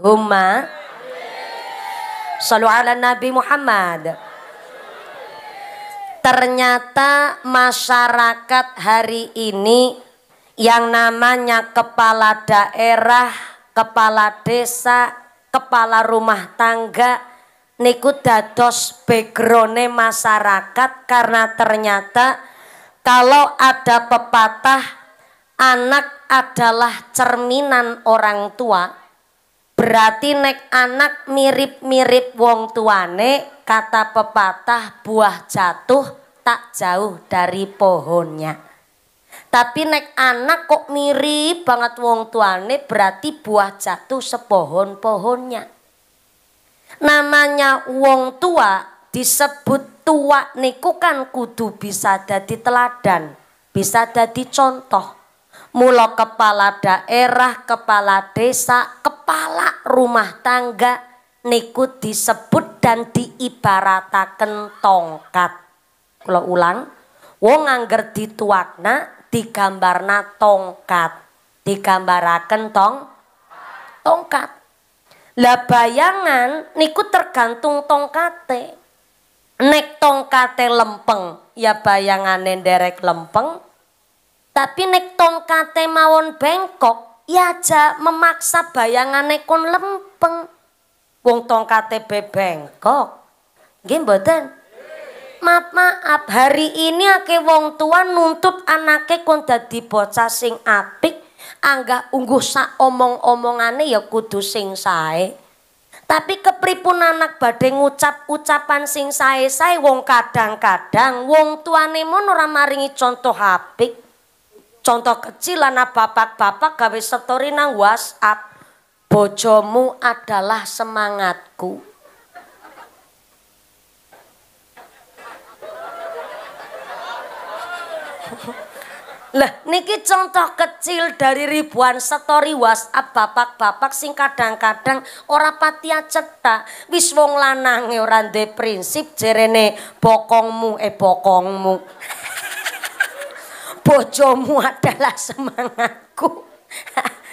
Humma Salu ala Nabi Muhammad Ternyata masyarakat hari ini yang namanya kepala daerah, kepala desa, kepala rumah tangga niku dados backgroundnya masyarakat karena ternyata kalau ada pepatah anak adalah cerminan orang tua Berarti nek anak mirip-mirip wong tuane, kata pepatah buah jatuh tak jauh dari pohonnya. Tapi nek anak kok mirip banget wong tuane, berarti buah jatuh sepohon-pohonnya. Namanya wong tua disebut tua niku kan kudu bisa jadi teladan, bisa jadi contoh. Mula kepala daerah, kepala desa, kepala rumah tangga niku disebut dan diibarataken tongkat. Kalau ulang, wong angger dituakna digambarna tongkat. Digambaraken tong tongkat. Lah bayangan niku tergantung tongkate. Nek tongkate lempeng, ya bayangane derek lempeng, Tapi nek tongkate mawon bengkok, ya aja memaksa bayangane kon lempeng. Wong tongkate be bengkok. Nggih mboten? Maaf maaf hari ini ake wong tua nuntut anake kon dadi bocah sing apik angga ungguh sa omong omongane ya kudu sing sae tapi kepripun anak badhe ngucap ucapan sing sae sae wong kadang kadang wong tuane mon ora maringi contoh apik Contoh kecil anak bapak-bapak gawe setori nang WhatsApp. Bojomu adalah semangatku. Lah, niki contoh kecil dari ribuan story WhatsApp bapak-bapak sing kadang-kadang ora pati cetak. Wis wong lanange ora prinsip jerene bokongmu eh bokongmu bojomu adalah semangatku.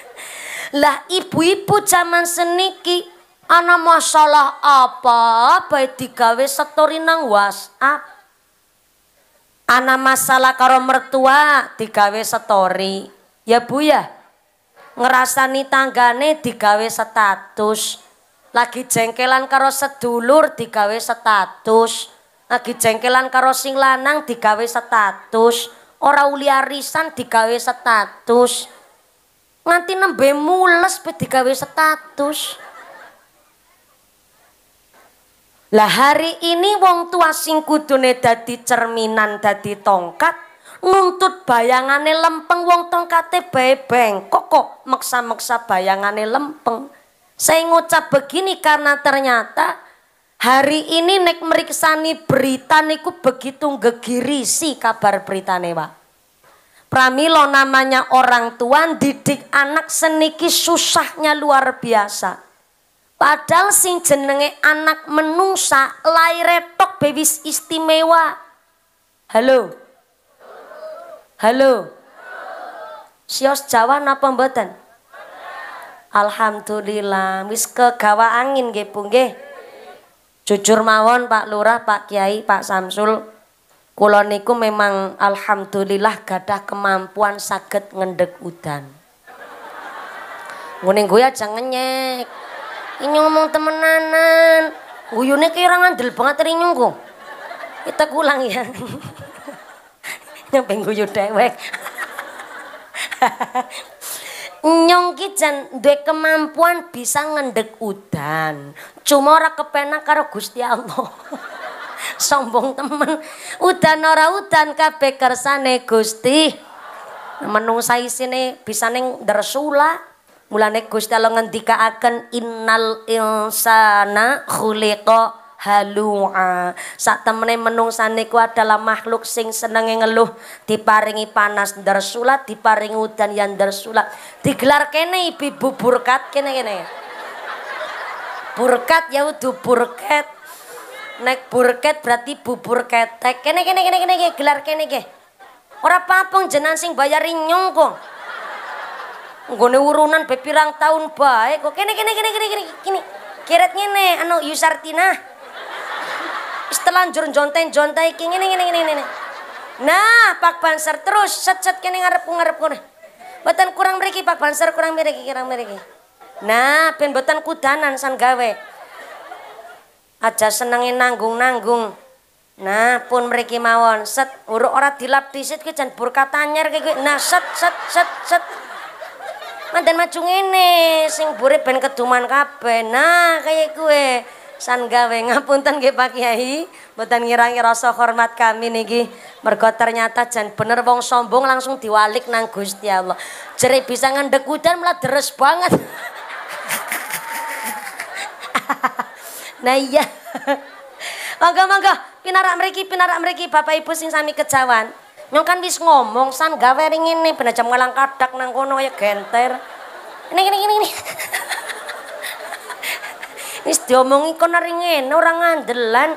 lah ibu-ibu zaman seniki ana masalah apa baik digawe setori nang WhatsApp. Ana masalah karo mertua digawe setori, Ya Bu ya. Ngerasani tanggane digawe status. Lagi jengkelan karo sedulur digawe status. Lagi jengkelan karo sing lanang digawe status. Orang uli arisan di digawe status nanti nembe mules pe digawe status lah hari ini wong tua sing kudune dadi cerminan dadi tongkat nuntut bayangane lempeng wong tongkate bae bengkok kok meksa-meksa bayangane lempeng saya ngucap begini karena ternyata Hari ini nek meriksani berita niku begitu si kabar berita Pak. Pramilo namanya orang tua didik anak seniki susahnya luar biasa. Padahal sing jenenge anak menungsa lahir tok bebis istimewa. Halo. Halo. Sios Jawa napa mboten? Alhamdulillah wis kegawa angin nggih Bu nggih. Jujur mawon Pak Lurah, Pak Kiai, Pak Samsul, kula niku memang alhamdulillah gadah kemampuan saged ngendek udan. Nguning gue aja ngenyek. Ya, Ini ngomong temenanan. Guyune ki ora ngandel banget rinyungku. Kita kulang ya. Nyampe guyu dewek. nyong ki jan duwe kemampuan bisa ngendek udan cuma ora kepenak karo Gusti Allah sombong temen udan ora udan kabeh kersane Gusti menungsa isine bisa ning dersula mulane Gusti Allah ngendikaaken innal insana khuliqa halua. saat temene menung niku adalah makhluk sing senenge ngeluh, diparingi panas ndar sulat, diparingi udan yang ndar Digelar kene ibi burkat kene kene. Burkat ya udah burket. Nek burket berarti bubur ketek. Kene kene kene kene gelar kene ke. Ora papung jenan sing bayari nyongko kok. urunan be pirang tahun baik kok kene kene kene kene kene. kene. Kiret ngene anu Yusartina setelanjur jontai-jontai iki ini ini ini ini. Nah, Pak Banser terus set-set kini ngarep ngarep kene. Nah, betan kurang beriki Pak Banser kurang beriki kurang beriki Nah, pin betan kudanan san gawe. Aja senengin nanggung-nanggung. Nah, pun beriki mawon, set uruk orang dilap disit ki jan burka tanyar ki Nah, set set set set. mantan macung ini, sing buri ben ketuman kape. Nah, kayak gue san gawe ngapunten nggih Pak Kiai mboten ngirangi rasa hormat kami niki mergo ternyata jan bener wong sombong langsung diwalik nang Gusti Allah Jere bisa dekudan udan malah deres banget nah iya monggo monggo pinarak mriki pinarak mriki Bapak Ibu sing sami kejawan nyong kan wis ngomong san gawe ring ngene ben aja ngalang kadak nang kono ya genter ini ini ini, ini. Wis diomongi kon orang ora ngandelan.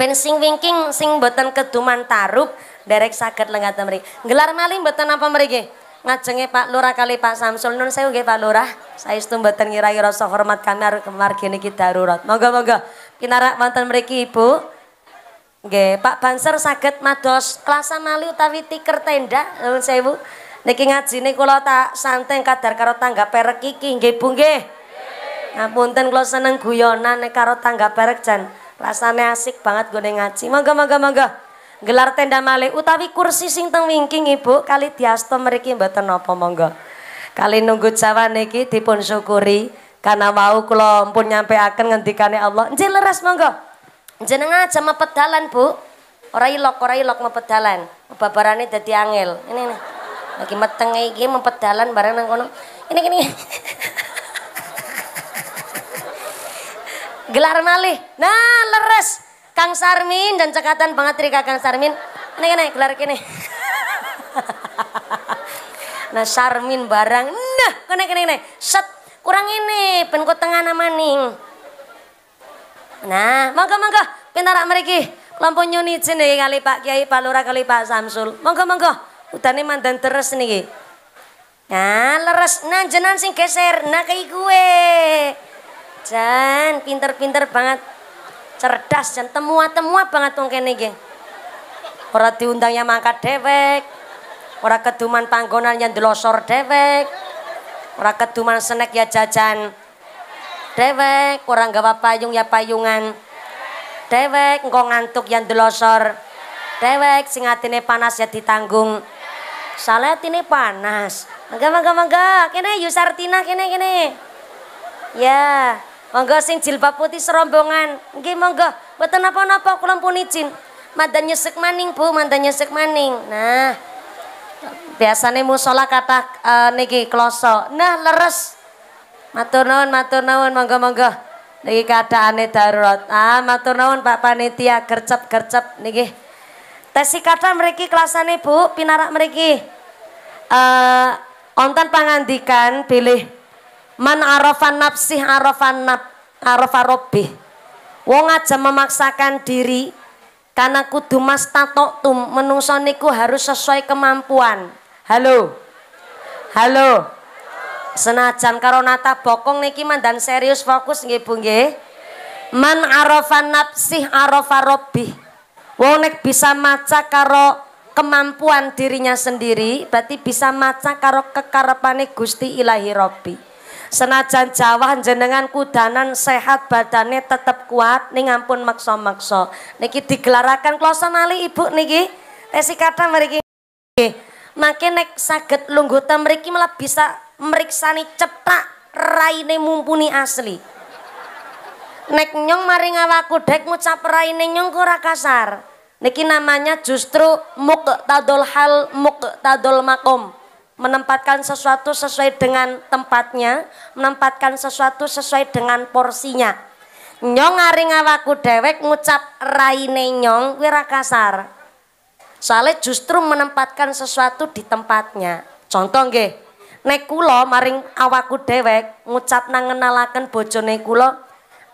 Ben sing wingking sing mboten keduman tarub derek saged lengaten mriki. Gelar malih mboten apa mriki? Ngajenge Pak Lurah kali Pak Samsul nun saya nggih Pak Lurah. saya istu mboten ngirai rasa hormat kami arep kemargi niki darurat. Monggo-monggo pinarak wonten mriki Ibu. Nggih, Pak Banser saged mados klasan mali utawi tiker tenda nun sewu. Niki ngajine kula tak santeng kadar karo tangga perek iki nggih Bu nggih. Ngapunten kula seneng guyonan nek karo tangga barek jan rasane asik banget gone ngaji. Mangga mangga mangga. Gelar tenda male utawi kursi sing teng wingking Ibu kali diasto mriki mboten napa monggo. Kali nunggu cawan niki dipun syukuri karena mau kula pun akan ngendikane Allah. Nggih leres monggo. Jenengan aja mepedalan, Bu. Ora ilok, ora ilok mepedalan. Babarane dadi angel. Ini nih. Lagi metenge iki mepedalan bareng nang kono. Ini ini. gelar malih. Nah, leres. Kang Sarmin dan cekatan banget Rika Kang Sarmin. Nih kene gelar kene. nah, Sarmin barang. Nah, kene kene kene. Set kurang ini ben tengah ning Nah, monggo monggo pintar mereka Lampung nyun sini kali Pak Kiai, Pak Lura kali Pak Samsul. Monggo monggo. Udane mandan terus nih, Nah, leres nah jenang sing geser nah kei gue. Jan pinter-pinter banget. Cerdas jan temua-temua banget wong kene iki. Ora diundangnya mangkat dewek. Ora keduman panggonan yang delosor dewek. Ora keduman snack ya jajan dewek. Ora gawa payung ya payungan dewek. Engko ngantuk yang delosor dewek. Sing atine panas ya ditanggung. Salah ini panas. Mangga mangga mangga. Kene Yusartina kene kene. Ya. Yeah. Monggo sing jilbab putih serombongan. Nggih monggo, mboten napa-napa kula pun izin. Mandan nyesek maning, Bu, mandan nyesek maning. Nah. Biasanya musola kata uh, niki kloso. Nah, leres. Matur nuwun, matur nuwun, monggo monggo. Niki darurat. Ah, matur nuwun Pak Panitia gercep-gercep niki. Tesi kata mereka kelasane Bu, pinarak mereka. Uh, ontan pangandikan pilih Man arafan nafsih arafan naf, arafa robbih. Wong aja memaksakan diri karena kudu mas tatoktum menungso niku harus sesuai kemampuan. Halo. Halo. Senajan karo nata bokong niki mandan serius fokus nggih Bu nggih. Man arafa nafsih arafa robbih. Wong nek bisa maca karo kemampuan dirinya sendiri berarti bisa maca karo kekarepane Gusti Ilahi Robbi. Senajan Jawa jenengan kudanan sehat badannya tetap kuat Nih ampun makso makso. Niki digelarakan kloso nali Ibu niki. Resi kata mereka Makin nek saged lungguh mriki malah bisa meriksani cetak raine mumpuni asli. Nek nyong maring awakku dek ngucap raine nyong ora kasar. Niki namanya justru muk tadol hal muk tadol makom menempatkan sesuatu sesuai dengan tempatnya, menempatkan sesuatu sesuai dengan porsinya. Nyong aring awakku dewek ngucap raine nyong wira kasar. Soalnya justru menempatkan sesuatu di tempatnya. Contoh nggih, nek kula maring awakku dewek ngucap nang ngenalaken bojone kula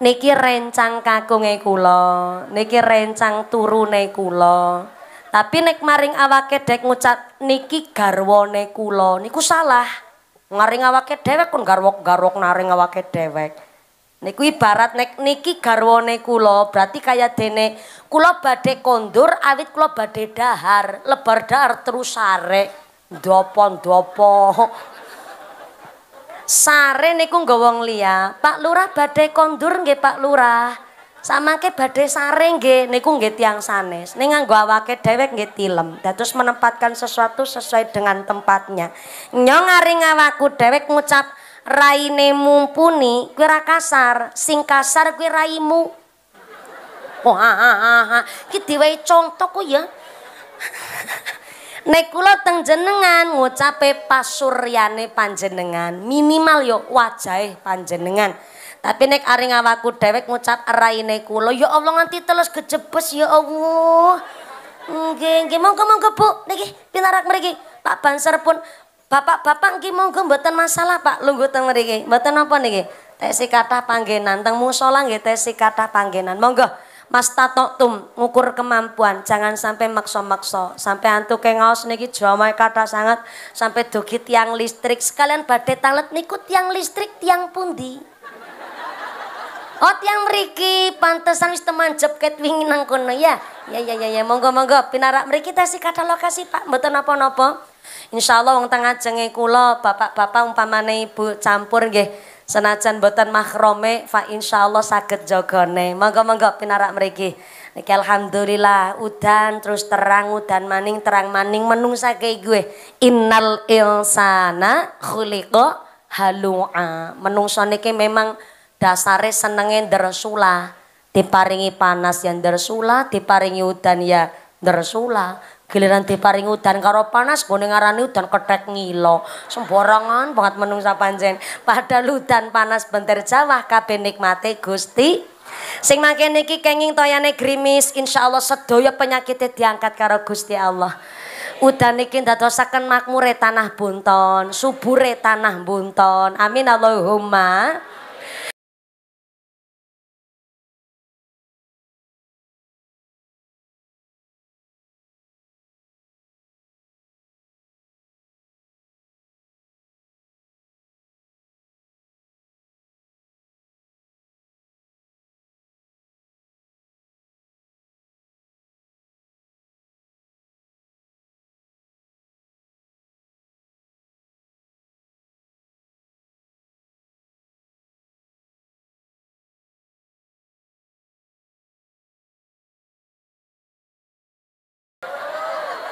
niki rencang kakunge kula, niki rencang turune kula. Tapi nek maring awake dek ngucap niki garwane kula niku salah. Ngaring awake dhewek kon garwok-garwok naring awake dhewek. Niku ibarat nek niki garwane kula berarti kaya dene kula badhe kondur awit kula badhe dahar, lebar dahar terus sare. Ndopo-ndopo. Sare niku nggawa nglia. Pak Lurah badhe kondur nggih Pak Lurah. sama ke badai sare nge, niku nge tiang sanes, ini nganggo awake dewek nge tilem, dan terus menempatkan sesuatu sesuai dengan tempatnya. Nyong hari ngawaku dewek ngucap, raine mumpuni, gue kasar, sing kasar gue raimu. Wah, oh, ah, ah, ah. ki diwai contoh ku ya. Nekulo teng jenengan ngucape pasuryane panjenengan minimal yo wajah panjenengan. Tapi nek aring awakku dewek ngucap raine kula, ya Allah nganti telus yo ya Allah. Nggih, nggih monggo-monggo Bu, niki pinarak mriki. Pak Banser pun Bapak-bapak nggih monggo mboten masalah Pak lungguh teng mriki. Mboten napa niki. Tesi kata panggenan teng musala nggih tesi kata panggenan. Monggo Mas tum ngukur kemampuan, jangan sampai maksa-maksa. Sampai antu kengaos niki jamae kata sangat sampai dugi tiang listrik sekalian badhe talet niku tiang listrik tiang pundi? Oh yang meriki pantesan wis teman jepket wingi nang kono ya. Ya ya ya ya monggo monggo pinarak meriki tasih kata lokasi Pak mboten nopo napa Allah wong tengah ajenge kula bapak-bapak umpamane ibu campur nggih senajan mboten mahrome fa insya Allah sakit jogone. Monggo monggo pinarak meriki. Niki alhamdulillah udan terus terang udan maning terang maning menungsa kaya gue. Innal insana khuliqa halu'a. Menungsa niki memang dasare senenge dersula diparingi panas yang dersula diparingi udan ya dersula giliran diparingi udan karo panas gue ngarani udan ketek ngilo semborongan banget menungsa panjen pada udan panas bentar jawah kabeh nikmati Gusti Sing makin niki kenging toyane grimis, insya Allah sedoyo penyakitnya diangkat karo Gusti Allah. udah niki ndadosaken makmure tanah bunton, subure tanah bunton. Amin Allahumma.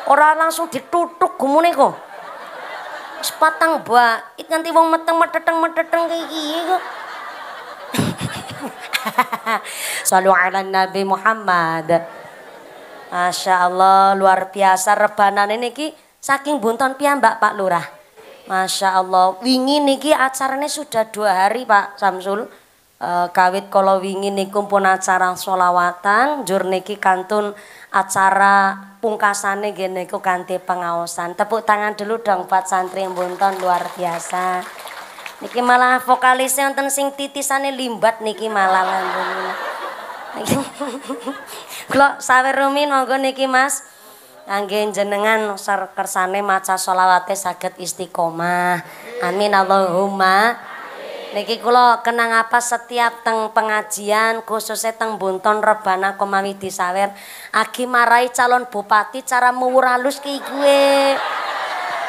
Orang langsung ditutup gumune kok. Sepatang buah. it nanti wong meteng meteteng meteteng kayak iki kok. Salu ala Nabi Muhammad. Masya Allah luar biasa rebanan ini ki saking bunton piambak Pak Lurah. Masya Allah wingi niki acaranya sudah dua hari Pak Samsul. E, kawit kalau wingi niku pun acara solawatan jurniki kantun acara pungkasane gene iku kanthi pengaosan. Tepuk tangan dulu dong buat Santri Mbonton luar biasa. Niki malah vokalisnya wonten sing titisane limbat niki malah lan. Kula sawer rumin monggo niki Mas. Kangge jenengan kersane maca selawate saged istiqomah. Amin Allahumma. Niki kula kenang apa setiap teng pengajian khususnya teng Bonton Rebana Komawi Disawer agi marai calon bupati cara muwur halus ki gue.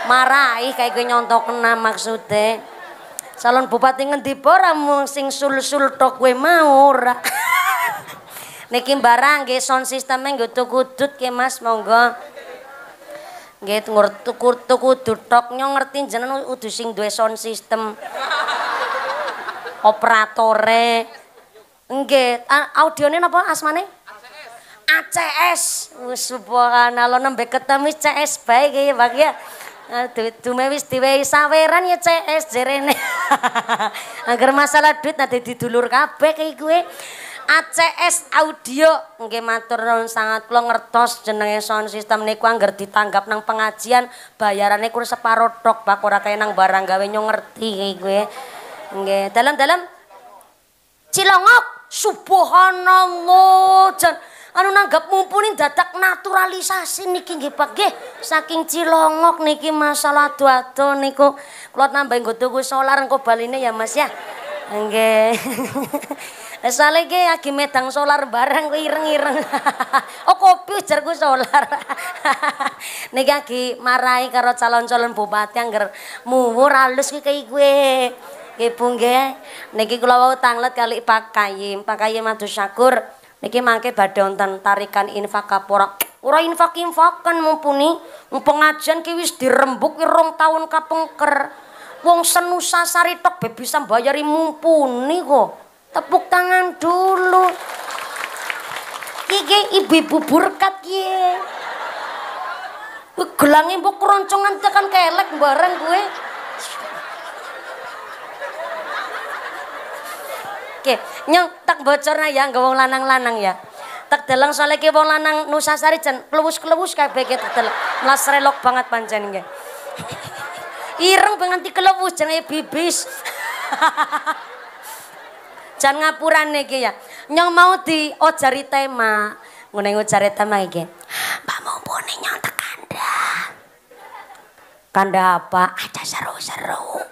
Marai kayak gue nyontok kena maksudnya. Calon bupati ngendi ora mung sing sul-sul tok kowe mau ora. Niki barang nggih sound sisteme nggih tukudut ki Mas monggo. Nggih ngurtu kurtu kudu tok nyong ngerti jeneng udu sing duwe sound system. operatore nggih audione napa asmane ACS wis subhanallah nembe ketemu CS bae iki Pak ya eh, dume wis diwehi saweran ya CS jere jerene angger masalah duit nanti didulur kabeh kaya kuwi eh. ACS audio nggih matur nuwun sangat kula ngertos jenenge sound system niku anggar ditanggap nang pengajian bayarane kur separo tok ora kaya nang barang gawe nyong ngerti kaya kuwi eh. Nggih, dalem-dalem. Cilongok, subhanallah. Jan anu nanggap mumpuni dadak naturalisasi niki nggih Pak nggih saking cilongok niki masalah ado-ado niku kula nambahin nggo solar engko baline ya Mas ya nggih Asale ge lagi medang solar bareng ireng-ireng. oh kopi jerku solar. niki lagi marai karo calon-calon bupati angger muwur halus ki kowe. Ibu nggih, niki kula wau tanglet kali Pak Kayim, Pak Kayim Madu Syakur. Niki mangke badhe wonten tarikan infak kapura Ora infak-infakan mumpuni, pengajian ki wis dirembuk rong taun kapengker. Wong senusa sari tok be bisa mbayari mumpuni kok. Tepuk tangan dulu. Iki ibu-ibu burkat kiye. Gelange mbok keroncongan tekan kelek bareng gue. Oke, nyong tak bocor ya nggak wong lanang-lanang ya. Tak deleng soalnya ki wong lanang sari cen kelewus-kelewus kayak begitu tak deleng. Mlas relok banget pancen ya Ireng pengen dikelewus ya bibis. Jan ngapurane ki ya. Nyong mau di cari tema. ngunai ngojari tema iki. mau mumpuni nyong tak Kanda Kanda apa? Ada seru-seru.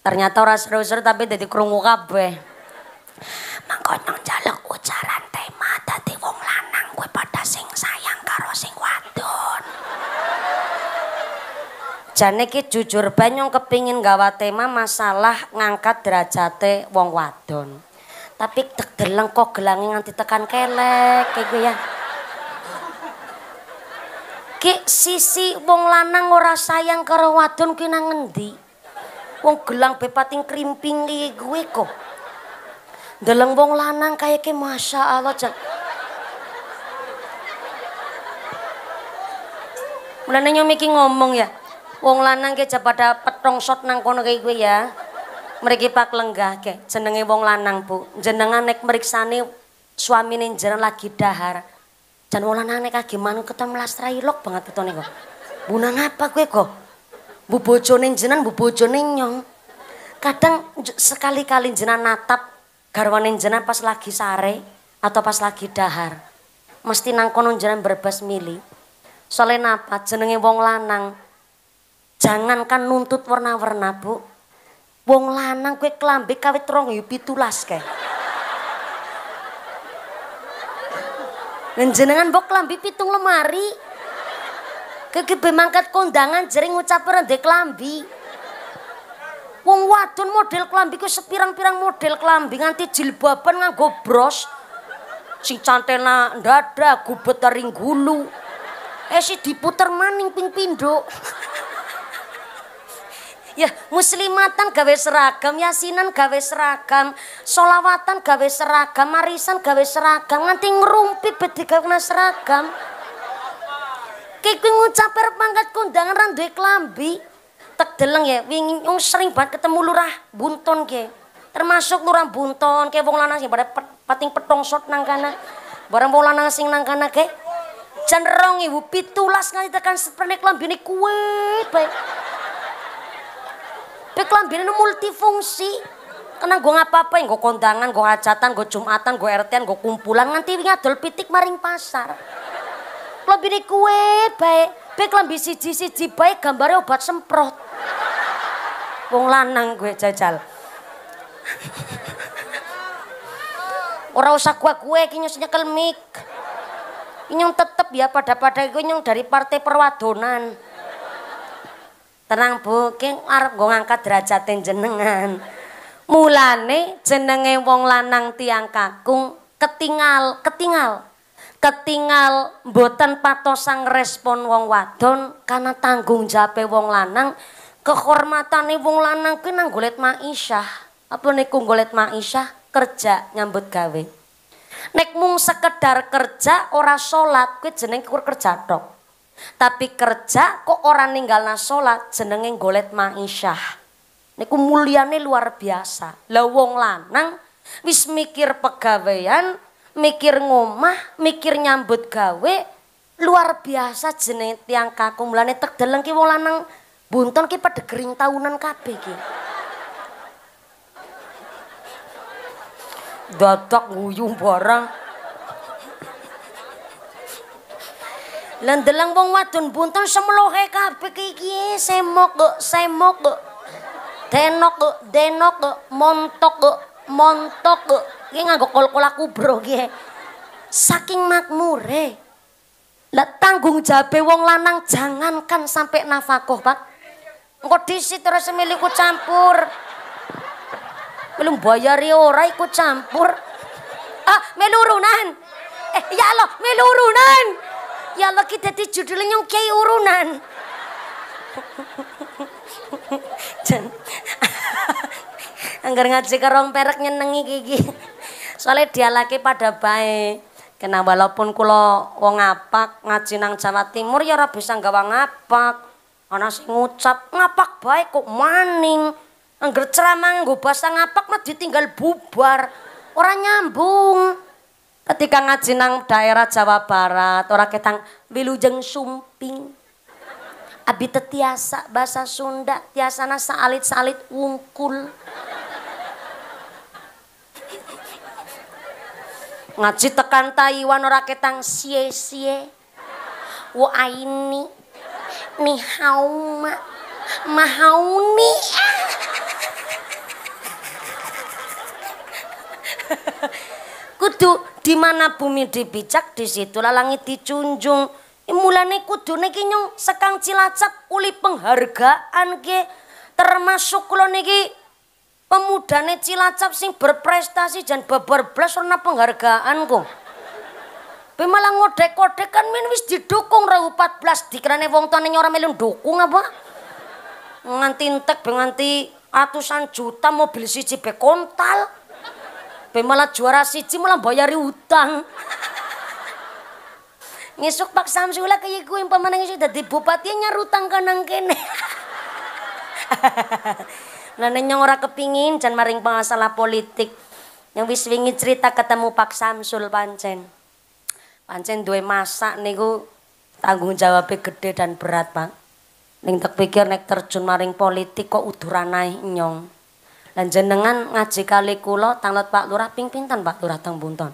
Ternyata orang seru-seru tapi jadi kerungu kabeh. mangkon nang jalek ujaran tema dadi wong lanang kuwi padha sing sayang karo sing wadon jane iki jujur banyong kepingin gawa tema masalah ngangkat derajate wong wadon tapi tegeleng kok gelangi nganti tekan kelek kayak gue ya Kek sisi wong lanang ora sayang karo wadon ki nang ngendi? Wong gelang bepating krimping iki gue kok. Deleng wong lanang kayak ke masya Allah cak. Mulane nyomiki ngomong ya. Wong lanang ke pada petong shot nang kono kayak gue ya. Mereka pak lenggah ke jenenge wong lanang bu. Jenengan nek meriksane suami jeneng lagi dahar. Jan wong lanang nek kage manut ketem lastrai lok banget nih kok. Bu nang apa gue kok? Bu bojone jenan, bu bojone nyong. Kadang sekali-kali jenan natap garwane jenengan pas lagi sare atau pas lagi dahar mesti nang kono jenengan berbas mili soalnya napa jenenge wong lanang jangankan nuntut warna-warna bu wong lanang kue kelambi kawit rong yupi ya tulas ke jenengan bok kelambi pitung lemari kegebe mangkat kondangan jering ucap rendek kelambi Wong wadon model kelambi ku sepirang-pirang model kelambi nganti jilbaban nganggo bros. Sing cantena dada, gubet ring gulu. Eh si diputer maning ping pindo ya muslimatan gawe seragam yasinan gawe seragam solawatan gawe seragam marisan gawe seragam nganti ngerumpi bedi gawe seragam kiki ngucapir pangkat kondangan randuwe klambi tek deleng ya wingi wong sering banget ketemu lurah bunton ge termasuk lurah bunton ke wong lanang sing pada pet, pating petong sot nang kana barang wong lanang sing nang kana ge jan rong ibu pitulas nganti tekan sepenek lambene kuwet bae Pek ini multifungsi kena gue ngapa yang gue kondangan, gue hajatan, gue jumatan, gue ertian, gue kumpulan, nanti ngadol pitik maring pasar. Lebih ini kue, baik sobek lambi siji-siji baik gambarnya obat semprot. Wong lanang gue jajal. Ora usah kue gue iki nyus mik. Inyong tetep ya pada-pada gue nyong dari partai perwadonan. Tenang Bu, ki arep derajat ngangkat jenengan. Mulane jenenge wong lanang tiang kakung ketingal, ketingal. Ketinggal boten patosang respon wong wadon karena tanggung jape wong lanang nih wong lanang kuwi nang golet maisyah apa kung golet maisyah kerja nyambut gawe nek mung sekedar kerja ora sholat kuwi jeneng kur kerja tok tapi kerja kok ora ninggalna sholat jenenge golet maisyah niku muliane luar biasa lah wong lanang wis mikir pegawaian mikir ngomah, mikir nyambut gawe luar biasa jene tiang kakung mulane tek deleng ki wong lanang bunton ki padegering gering taunan kabeh ki dadak nguyu barang lan deleng wong wadon bunton semlohe kabeh ki ki semok kok semok kok denok denok montok montok ini nganggo kol-kol aku bro gie. Saking makmure. Lah tanggung jabe wong lanang jangankan sampai nafkah Pak. Engko disit terus milikku campur. Belum bayari ora ikut campur. Ah, melurunan. Eh, ya Allah, melurunan. Ya Allah, kita di judulnya yang kayak urunan. Jangan. Angger ngaji kerong perek nyenengi gigi. Soalnya dia laki pada baik. Kena walaupun kula wong ngapak ngaji nang Jawa Timur ya ora bisa ngapak. Ana sing ngucap ngapak baik kok maning. Angger ceramah nggo basa ngapak mah ditinggal bubar. Orang nyambung. Ketika ngaji nang daerah Jawa Barat ora ketang wilujeng sumping. Abi tetiasa bahasa Sunda tiasana salit-salit wungkul. Ngaji tekan Taiwan ora ketang sie-sie. Wo aini. Ni hauma. Mahauni. kudu di mana bumi dibicak di situ langit dicunjung. Mulane kudu niki nyong sekang Cilacap uli penghargaan ke termasuk kula niki pemudane Cilacap sing berprestasi dan beber blas penghargaan kok. Pe malah ngodek-kodek kan min wis didukung ra 14 dikerane wong tuane ora melu dukung apa? Nganti entek penganti nganti ratusan juta mobil siji be kontal. Be malah juara siji malah bayari utang. Ngisuk Pak Samsula kaya kuwi pemenang sudah dibupatinya bupati nyarutang kanang kene. Nenyong ora kepingin jan maring pengasalah politik. Yang wis wingi cerita ketemu Pak Samsul pancen. Pancen duwe masak niku tanggung jawab gede dan berat, Pak. Ning tak pikir nek terjun maring politik kok uduran nyong. Lan jenengan ngaji kali kula tanglet Pak Lurah ping pinten Pak Lurah teng Bunton.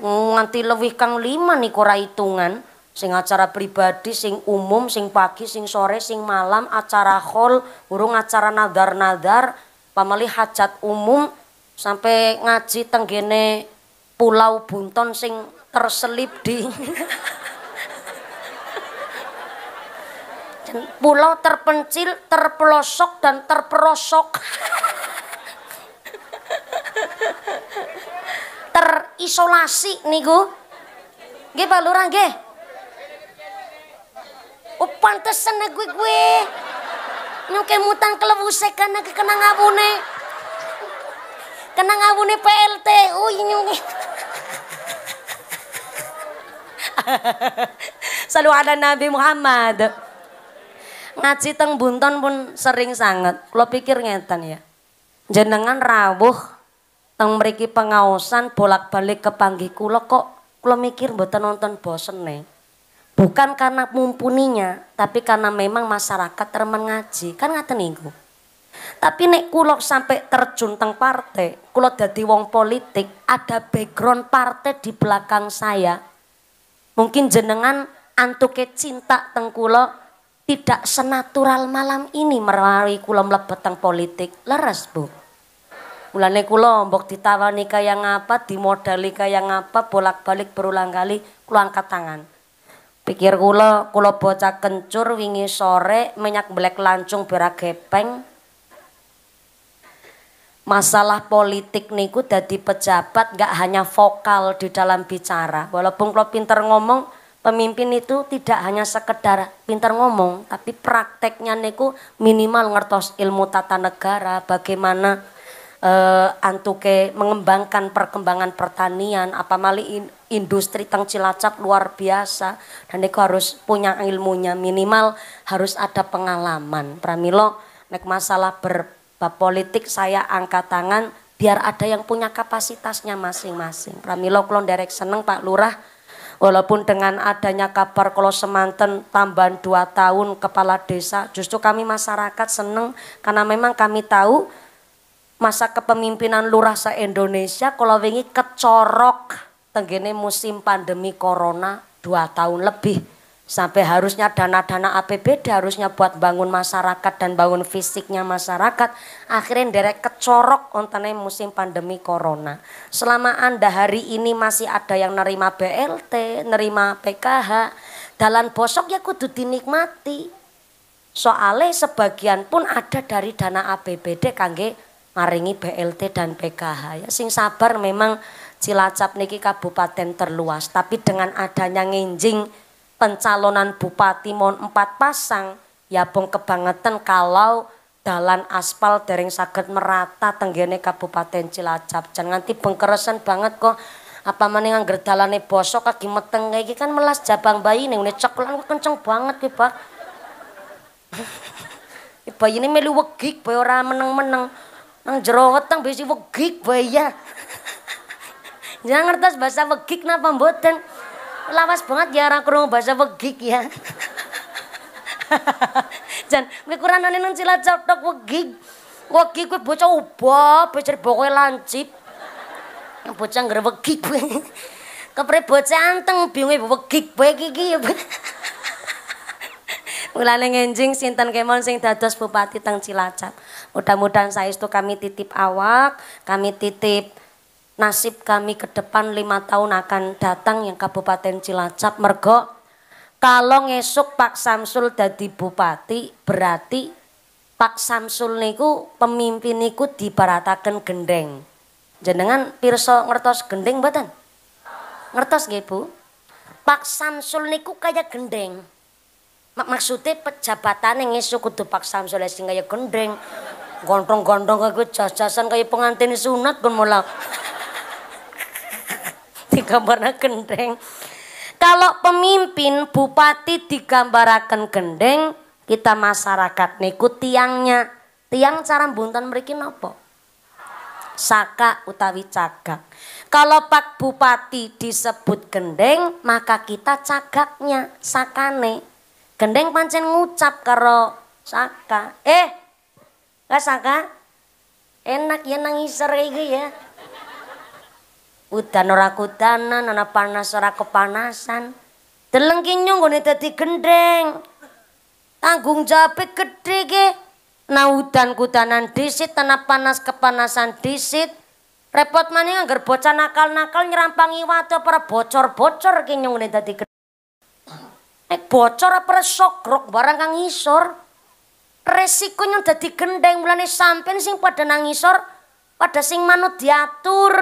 Nganti lewih kang lima nih kura hitungan. sing acara pribadi, sing umum, sing pagi, sing sore, sing malam, acara hall, urung acara nadar-nadar, pameli hajat umum sampai ngaji tenggene pulau bunton sing terselip di pulau terpencil, terpelosok dan terperosok. Terisolasi niku. gu, Pak Lurah nggih. Oh pantesan na gue gue. Nung kemutan kelebu sekan na kena ngabune. Kena ngabune PLT. Oh nyong. Salu ada Nabi Muhammad. Ngaji teng bunton pun sering sangat. Lo pikir ngetan ya. Jenengan rawuh teng mriki pengaosan bolak-balik ke panggih kula kok kula mikir mboten nonton bosen nih. Bukan karena mumpuninya, tapi karena memang masyarakat termen ngaji. Kan ngaten niku. Tapi nek kulo sampai terjun teng partai, kulo jadi wong politik, ada background partai di belakang saya. Mungkin jenengan antuke cinta teng kulo tidak senatural malam ini merawi kulo mlebet teng politik. Leres, Bu. Mulane kulo mbok ditawani kaya ngapa, dimodali kaya ngapa, bolak-balik berulang kali kulo angkat tangan. Pikir kula, kula bocah kencur wingi sore minyak black lancung berak gepeng. masalah politik niku dadi pejabat gak hanya vokal di dalam bicara walaupun kalau pinter ngomong pemimpin itu tidak hanya sekedar pinter ngomong tapi prakteknya niku minimal ngertos ilmu tata negara bagaimana uh, antuke mengembangkan perkembangan pertanian apa mali industri teng Cilacap luar biasa dan neko harus punya ilmunya minimal harus ada pengalaman pramilo nek masalah berbab politik saya angkat tangan biar ada yang punya kapasitasnya masing-masing pramilo klon derek seneng Pak Lurah Walaupun dengan adanya kabar kalau semanten tambahan dua tahun kepala desa, justru kami masyarakat seneng karena memang kami tahu masa kepemimpinan lurah se Indonesia kalau wingi kecorok tenggene musim pandemi corona dua tahun lebih sampai harusnya dana-dana APBD harusnya buat bangun masyarakat dan bangun fisiknya masyarakat akhirnya derek kecorok ontene musim pandemi corona selama anda hari ini masih ada yang nerima BLT nerima PKH dalam bosok ya kudu dinikmati soale sebagian pun ada dari dana APBD kangge maringi BLT dan PKH. Ya, sing sabar memang Cilacap niki kabupaten terluas, tapi dengan adanya nginjing pencalonan bupati mohon empat pasang, ya bong kebangetan kalau dalan aspal dering sakit merata tenggene kabupaten Cilacap. Jangan nganti pengkeresan banget kok apa maning angger dalane bosok kaki meteng iki kan melas jabang bayi ning ngene ceklan kenceng banget kuwi, Pak. bayi ini melu wegik, bayi ora meneng-meneng. jero weteng besi wegik bayar jangan ngerti bahasa wegik napa mboten lawas banget ya orang kurung bahasa wegik ya dan kekurangan ini nanti lah wegik wegik gue bocah ubah becer bokoy lancip bocah ngerwegik gue kepre bocah anteng bingung ibu wegik bayar gigi ya Mulane ngenjing sinten kemon sing dados bupati teng Cilacap. Mudah-mudahan saestu kami titip awak, kami titip nasib kami ke depan lima tahun akan datang yang Kabupaten Cilacap mergo kalau ngesuk Pak Samsul jadi bupati berarti Pak Samsul niku pemimpin niku dibarataken gendeng. Jenengan pirsa ngertos gendeng mboten? Ngertos nggih Bu? Pak Samsul niku kaya gendeng mak maksudnya yang isu kudu paksa misalnya sing kaya gendeng. Gondrong-gondrong kayak jas-jasan kayak pengantin sunat kon Tiga digambarnya gendeng. Kalau pemimpin bupati digambarakan gendeng, kita masyarakat niku tiangnya. Tiang cara buntan mereka nopo Saka utawi cagak. Kalau Pak Bupati disebut gendeng, maka kita cagaknya, sakane. gendeng pancen ngucap karo saka eh gak saka enak ya nangis sore ya udan ora kudanan ana panas ora kepanasan deleng kinyung gone dadi gendeng tanggung jawabe gede ge na udan kudanan disit ana panas kepanasan disit repot maning anggar bocah nakal-nakal nyerampangi wato para bocor-bocor kinyung gone dadi gendeng. Nek eh, bocor apa resok barang kang ngisor. Resikonya jadi gendeng mulane sampean sing pada nang ngisor, pada sing manut diatur.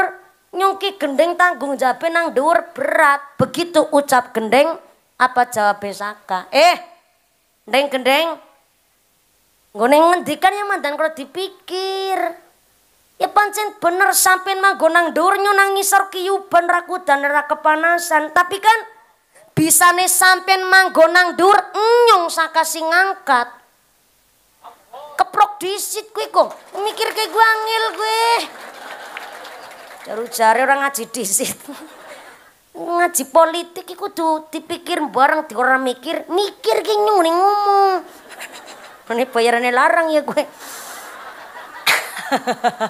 Nyungki gendeng tanggung jawabnya nang dhuwur berat. Begitu ucap gendeng, apa jawab saka? Eh, gendeng gendeng. Gue ngendikan ya mantan kalau dipikir. Ya pancen bener sampean mah nang dhuwur nyunang ngisor kiuban rakudan dan kepanasan. Tapi kan, bisane sampean manggon nang dur nyung saka sing ngangkat. Keprok disit kuwi, Kong. Mikir kayak gue angil gue. jaru jari orang ngaji disit. ngaji politik iku tuh dipikir bareng di orang mikir, mikir nyung nih ngomong. Ini bayarannya larang ya gue.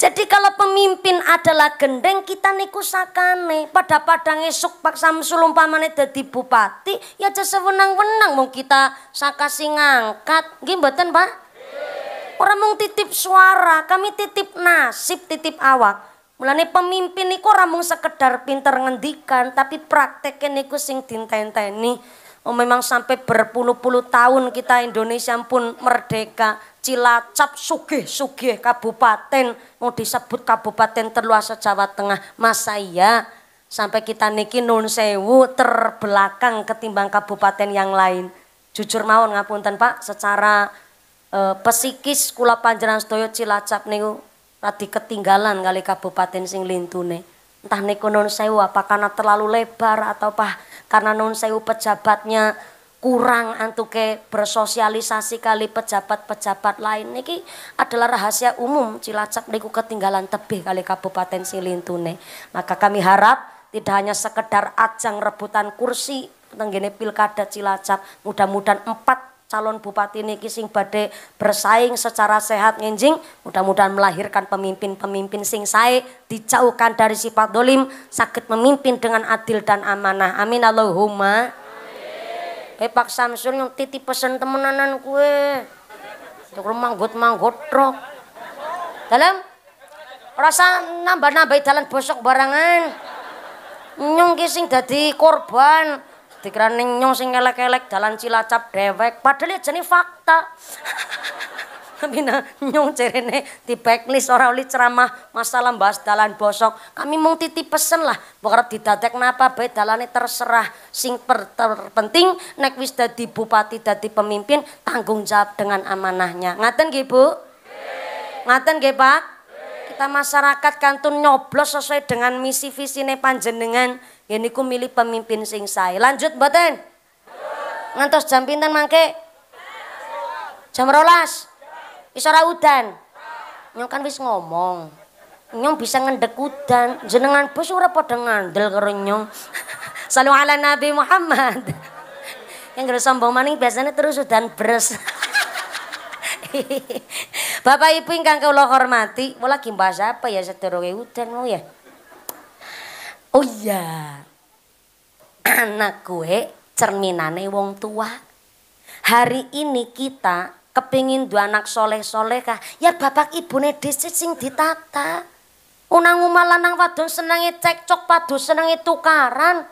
Jadi kalau pemimpin adalah gendeng kita niku sakane pada padang esok Pak Samsul umpamane jadi bupati ya jasa sewenang-wenang mau kita sakasi ngangkat nggih Pak Orang mau titip suara kami titip nasib titip awak Mulane pemimpin niku orang mau sekedar pinter ngendikan tapi prakteknya niku sing nih Oh memang sampai berpuluh-puluh tahun kita Indonesia pun merdeka Cilacap sugih sugih kabupaten mau disebut kabupaten terluas Jawa Tengah masa iya sampai kita niki nun sewu terbelakang ketimbang kabupaten yang lain jujur mawon ngapunten Pak secara e, pesikis kula panjenengan sedaya Cilacap niku tadi ketinggalan kali kabupaten sing lintune entah niku nun sewu apa karena terlalu lebar atau apa karena nun sewu pejabatnya kurang antuke bersosialisasi kali pejabat-pejabat lain niki adalah rahasia umum Cilacap niku ketinggalan tebih kali Kabupaten Silintune. Maka kami harap tidak hanya sekedar ajang rebutan kursi tenggene pilkada Cilacap, mudah-mudahan empat calon bupati niki sing badhe bersaing secara sehat nginjing mudah-mudahan melahirkan pemimpin-pemimpin sing sae dijauhkan dari sifat dolim sakit memimpin dengan adil dan amanah amin Allahumma Eh Pak Samsul yang titip pesen temenanan kue. Untuk manggut manggot trok. Dalam? Rasa nambah-nambah dalan bosok barangan. Nyong kising dadi korban. Dikira nyong sing elek-elek dalan cilacap dewek. Padahal ya jenis fakta. pina nyung cerene di backlist orang lihat ceramah masalah bahas dalan bosok. Kami mau titip pesen lah, di didadek napa dalan dalane terserah sing per, terpenting nek wis dadi bupati dadi pemimpin tanggung jawab dengan amanahnya. Ngaten gih Bu? Ngaten gih Pak? Kita masyarakat kantun nyoblos sesuai dengan misi visine panjenengan. ini ku milih pemimpin sing saya. Lanjut mboten? Ngantos jam pinten mangke? Jam rolas. Isora ra udan. Nyong kan wis ngomong. Nyong bisa ngendek udan. Jenengan bos ora padha ngandel karo nyong. Salu ala Nabi Muhammad. Yang kira sombong maning biasanya terus udan beres. Bapak Ibu ingkang kula hormati, kula lagi bahas apa ya sedherenge udan mau ya? Oh iya. Anak gue cerminane wong tua. Hari ini kita kepingin dua anak soleh-soleh kah? Ya bapak nih disit sing ditata. Unang omah lanang wadon senenge cekcok, padu senenge tukaran.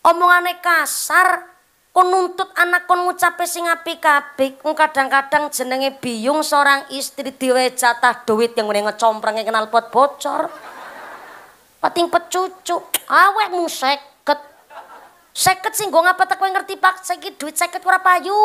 Omongane kasar, kon nuntut anak kon ngucape sing api apik kadang-kadang jenenge biung seorang istri diwe jatah duit yang ngene ngecomprange kenal pot bocor. Pating pecucuk, awekmu seket. Seket sing gue ngapa tak ngerti Pak, saiki duit seket kurapayu payu.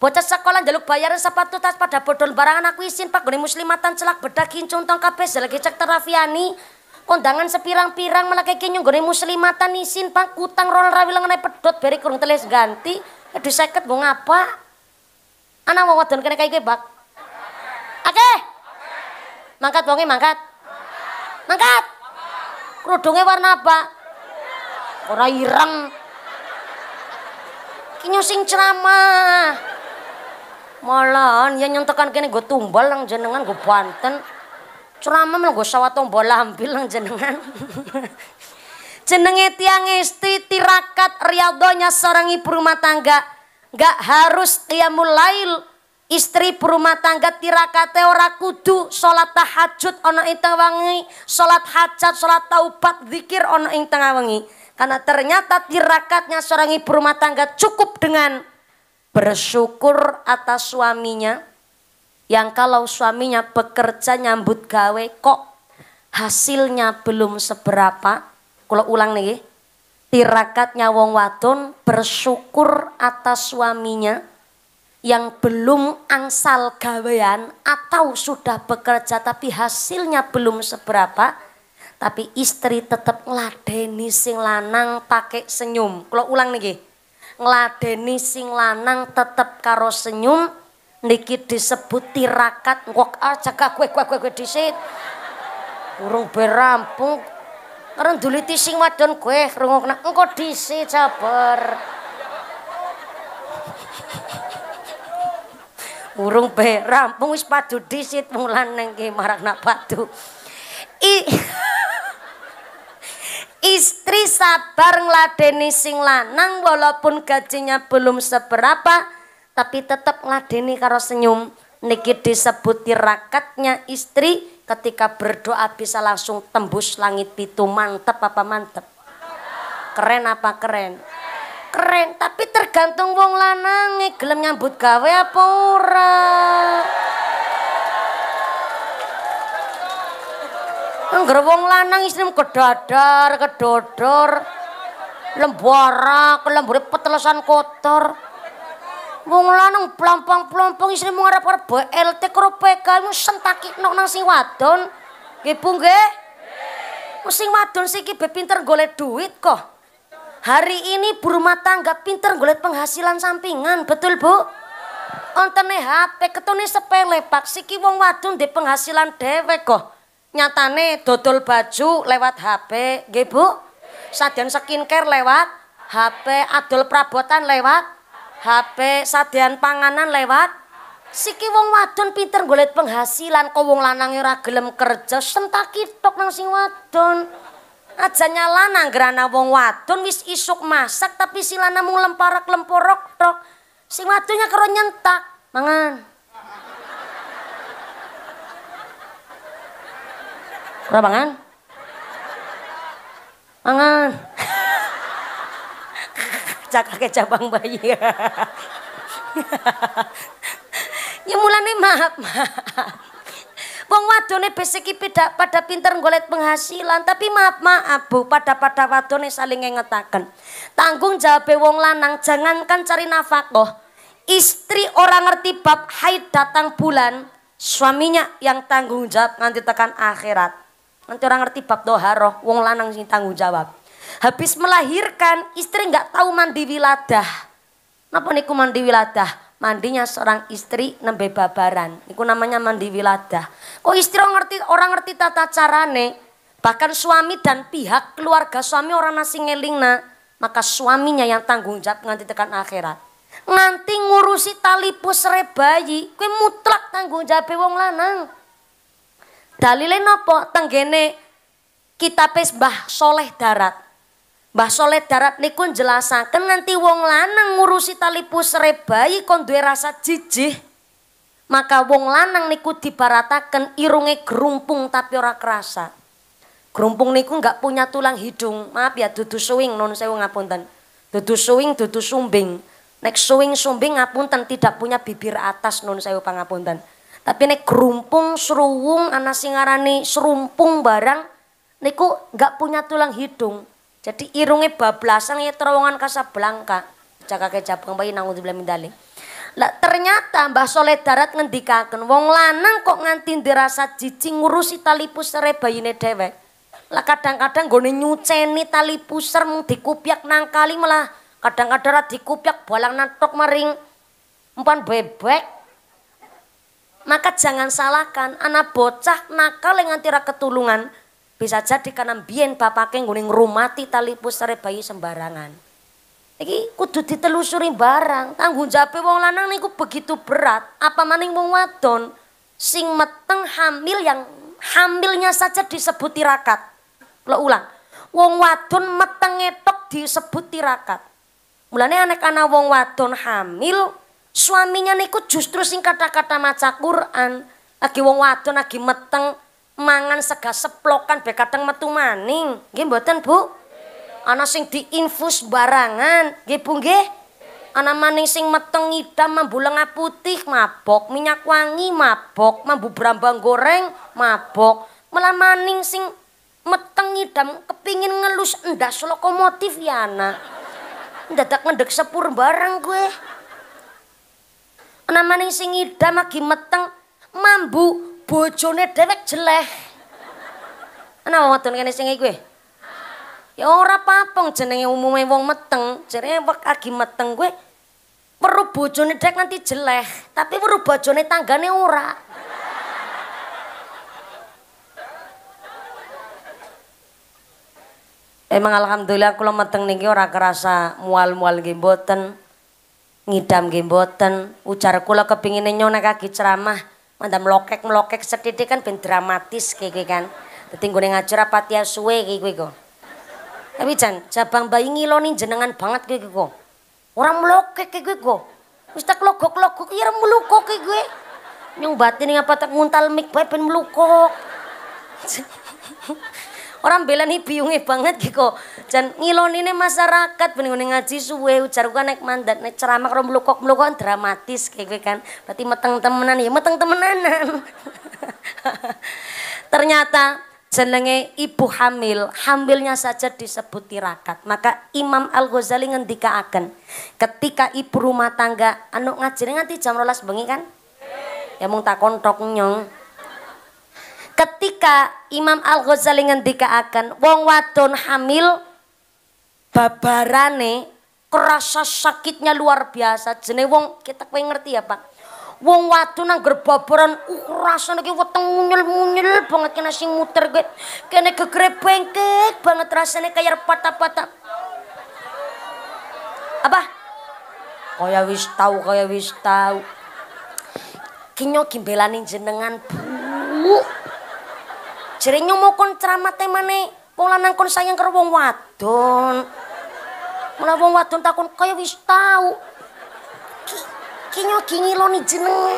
Bocah sekolah jaluk bayaran sepatu tas pada bodol barangan aku isin pak goni muslimatan celak bedak kincung tong kabeh lagi cek terafiani. Kondangan sepirang-pirang malah kayak kinyung goni muslimatan isin pak kutang rol rawi lengan pedot beri kurung teles ganti. Aduh seket gue ngapa? Anak mau wadon kena kayak bak. Oke. Mangkat bongi mangkat. Mangkat. Kerudungnya warna apa? orang irang kenyung sing ceramah. Malahan yang nyentekan kini gue tumbal lang jenengan gue banten. Ceramah malah gue sawat tombol lampil lang jenengan. Jenenge tiang istri tirakat riadonya seorang ibu rumah tangga. Gak harus ia mulail Istri berumah tangga tirakate ora kudu sholat tahajud ono ing tengah wangi salat hajat, sholat taubat, zikir ono ing tengah wangi Karena ternyata tirakatnya seorang ibu rumah tangga cukup dengan bersyukur atas suaminya yang kalau suaminya bekerja nyambut gawe kok hasilnya belum seberapa kalau ulang nih tirakatnya wong wadon bersyukur atas suaminya yang belum angsal gawean atau sudah bekerja tapi hasilnya belum seberapa tapi istri tetap ngeladeni sing lanang pakai senyum kalau ulang nih ngladeni sing lanang tetep karo senyum niki disebut tirakat ngok aja ah, kowe kowe kowe disit urung berampung karo nduliti sing wadon kowe rungokna engko dhisik sabar urung berampung wis padu dhisik mulan nang ki marakna padu i Istri sabar ngeladeni sing lanang walaupun gajinya belum seberapa tapi tetap ngeladeni karo senyum. Niki disebut tirakatnya istri ketika berdoa bisa langsung tembus langit pitu. Mantep apa mantep? Keren apa keren? Keren, tapi tergantung wong lanang gelem nyambut gawe apa ora. Angger wong lanang isine kedadar, kedodor. Lemborak, lembure petelesan kotor. Wong lanang pelampang plampang isine mung arep-arep BLT karo PK mung sentakikno nang sing wadon. Nggih Bu nggih? wadon siki be pinter golek duit kok. Hari ini buru rumah tangga pinter golek penghasilan sampingan, betul Bu? Ontene HP ketone sepele pak siki wong wadon di penghasilan dhewe kok nyatane dodol baju lewat HP nggih Bu saden skincare lewat HP adol perabotan lewat HP sadian panganan lewat Siki wong wadon pinter golek penghasilan kok wong lanang ora gelem kerja sentaki tok nang sing wadon. Aja lanang nggerana wong wadon wis isuk masak tapi silana mung lemparak lemporok tok. Sing wadonnya karo nyentak mangan. kan? mangan? Cakar ke cabang bayi. ya nih maaf, maaf. Wong wadone besiki beda pada pinter golek penghasilan, tapi maaf maaf Bu, pada pada wadone saling ngetaken. Tanggung jawab wong lanang jangankan cari nafkah, istri orang ngerti bab haid datang bulan, suaminya yang tanggung jawab nanti tekan akhirat. Nanti orang ngerti bab doharoh, wong lanang sing tanggung jawab. Habis melahirkan, istri nggak tahu mandi wiladah. Napa niku mandi wiladah? Mandinya seorang istri nembe babaran. Niku namanya mandi wiladah. Kok istri orang ngerti, orang ngerti tata carane? Bahkan suami dan pihak keluarga suami orang nasi ngelingna. Maka suaminya yang tanggung jawab nganti tekan akhirat nganti ngurusi tali pusre bayi, kue mutlak tanggung jawab wong lanang. Dalile nopo tenggene kita pes bah soleh darat. bah soleh darat niku jelasaken nanti wong lanang ngurusi tali pusre bayi kon duwe rasa jijih. Maka wong lanang niku dibarataken irunge gerumpung tapi ora kerasa. Gerumpung niku nggak punya tulang hidung. Maaf ya dudu suwing non sewu ngapunten. Dudu suwing dudu sumbing. Nek suwing sumbing ngapunten tidak punya bibir atas non sewu pangapunten. Tapi nek kerumpung seruwung, ana singarani serumpung barang niku nggak punya tulang hidung. Jadi irungnya bablasan ya terowongan belangka jaga cabang bayi nangudzubillah di dzalik. Lah ternyata Mbah Soleh Darat ngendikaken wong lanang kok nganti dirasa jijik ngurusi tali bayi e bayine dhewek. Lah kadang-kadang gone nyuceni tali pusar mung dikupyak nangkali malah kadang-kadang dikupyak balang nantok maring umpan bebek maka jangan salahkan anak bocah nakal yang rakyat tulungan Bisa jadi karena bien bapak yang nggone rumati tali pusare bayi sembarangan. Iki kudu ditelusuri barang. Tanggung jawab wong lanang niku begitu berat, apa maning wong wadon sing meteng hamil yang hamilnya saja disebut tirakat. Lo ulang. Wong wadon meteng etok disebut tirakat. Mulane anak anak wong wadon hamil suaminya niku justru sing kata-kata maca Quran lagi wong wadon lagi meteng mangan sega seplokan be kadang metu maning nggih mboten Bu ana sing diinfus barangan nggih Bu nggih ana maning sing meteng idam mambu lengah putih mabok minyak wangi mabok mambu brambang goreng mabok malah maning sing meteng idam kepingin ngelus endas lokomotif ya ana ndadak ngendek sepur barang gue namaning sing ngidam lagi meteng mambu bojone dewek jeleh. Ana wadon kene sing gue? Ya ora papung jenenge umume wong meteng, jenenge lagi meteng gue perlu bojone dewek nanti jeleh, tapi weruh bojone tanggane ora. Emang alhamdulillah kula meteng niki ora kerasa mual-mual nggih mboten ngidam nggih mboten. Ujar kepingin kepingine kaki ceramah, mandam lokek-melokek sethithik kan ben dramatis kiki kan. Dadi nggone ngajur apati suwe kayak gue Tapi jan cabang bayi ngiloni jenengan banget kuwi kok. Orang melokek kuwi gue Wis tak logok-logok ya melukok kayak gue, Nyung batin apa tak nguntal mik bae ben melukok. Orang nih biyunge banget ki ngilon ini masyarakat bening-bening ngaji suwe ujar gua naik mandat naik ceramah karo mlukok-mlukokan dramatis kayak gue kan. Berarti meteng temenan ya meteng temenan Ternyata jenenge ibu hamil, hamilnya saja disebut tirakat. Maka Imam Al-Ghazali akan ketika ibu rumah tangga anu ngaji nganti jam rolas bengi kan? Ya mung tak kontok nyong ketika Imam Al Ghazali akan wong wadon hamil babarane kerasa sakitnya luar biasa Jene wong kita kowe ngerti ya Pak wong watu nang gerbaboran, uh rasane ki weteng munyel-munyel banget kena sing muter kowe kene gegrebengkek banget rasane kayak patah-patah apa kaya wis tau kaya wis tau kinyo gimbelani jenengan bu jere nyomokon ceramah temane Wong lanang kon sayang karo wong wadon. Mula wong wadon takon kaya wis tau. Ki nyogi ngiloni jeneng.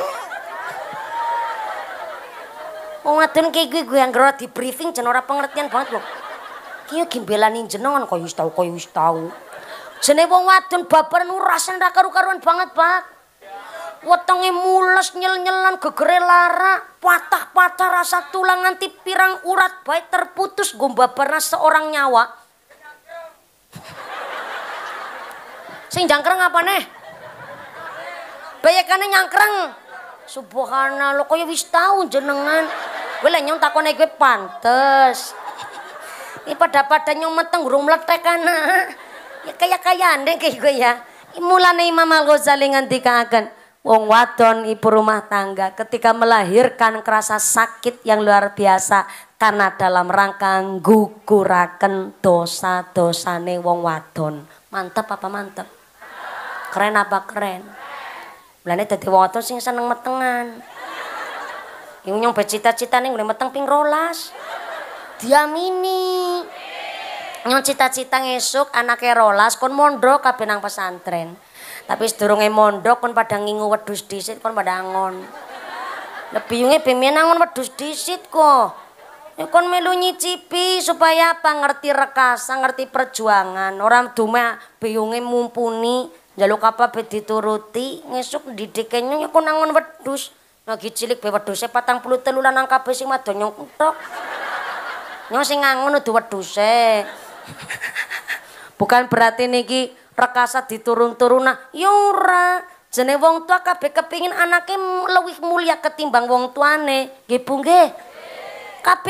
Wong wadon kayak gue gue yang gerak di briefing jen ora pengertian banget loh. Ki nyogi jenengan kaya wis tau kaya wis tau. Jene wong wadon baper nu rasane karuan banget, Pak wetenge mules nyel-nyelan gegere lara patah-patah rasa tulang nganti pirang urat baik terputus pernah seorang nyawa sing jangkreng apa nih bayakannya nyangkreng subhanallah kaya wis tau jenengan gue lenyong takone gue pantes ini pada pada nyong meteng gurung meletek ya kaya kaya aneh kayak gue ya Imulane Imam Al Ghazali akan wong wadon ibu rumah tangga ketika melahirkan kerasa sakit yang luar biasa karena dalam rangka guguraken dosa-dosane wong wadon. Mantep apa mantep? Keren apa keren? Mulane dadi wong wadon sing seneng metengan. Yang nyong bercita-cita udah meteng ping rolas. Dia mini. Nyong cita-cita ngesuk anaknya rolas kon mondro kabeh nang pesantren. Tapi sedurunge mondok kon padang ngingu wedhus disit kon padang ngon. Lebiyunge pemien ngon wedhus disit kok. Ya kon melu nyicipi supaya apa ngerti rekasa, ngerti perjuangan. Orang dume biyunge mumpuni njaluk apa be dituruti, ngesuk didikene ya kon ngon wedhus. Lagi cilik be wedhuse 43 lan nang kabeh sing madon nyong tok. Nyong sing ngangon wedhuse. Bukan berarti niki rekasa diturun turun ya yura jenenge wong tua kabe kepingin anaknya lebih mulia ketimbang wong tuane ne, Bu nggih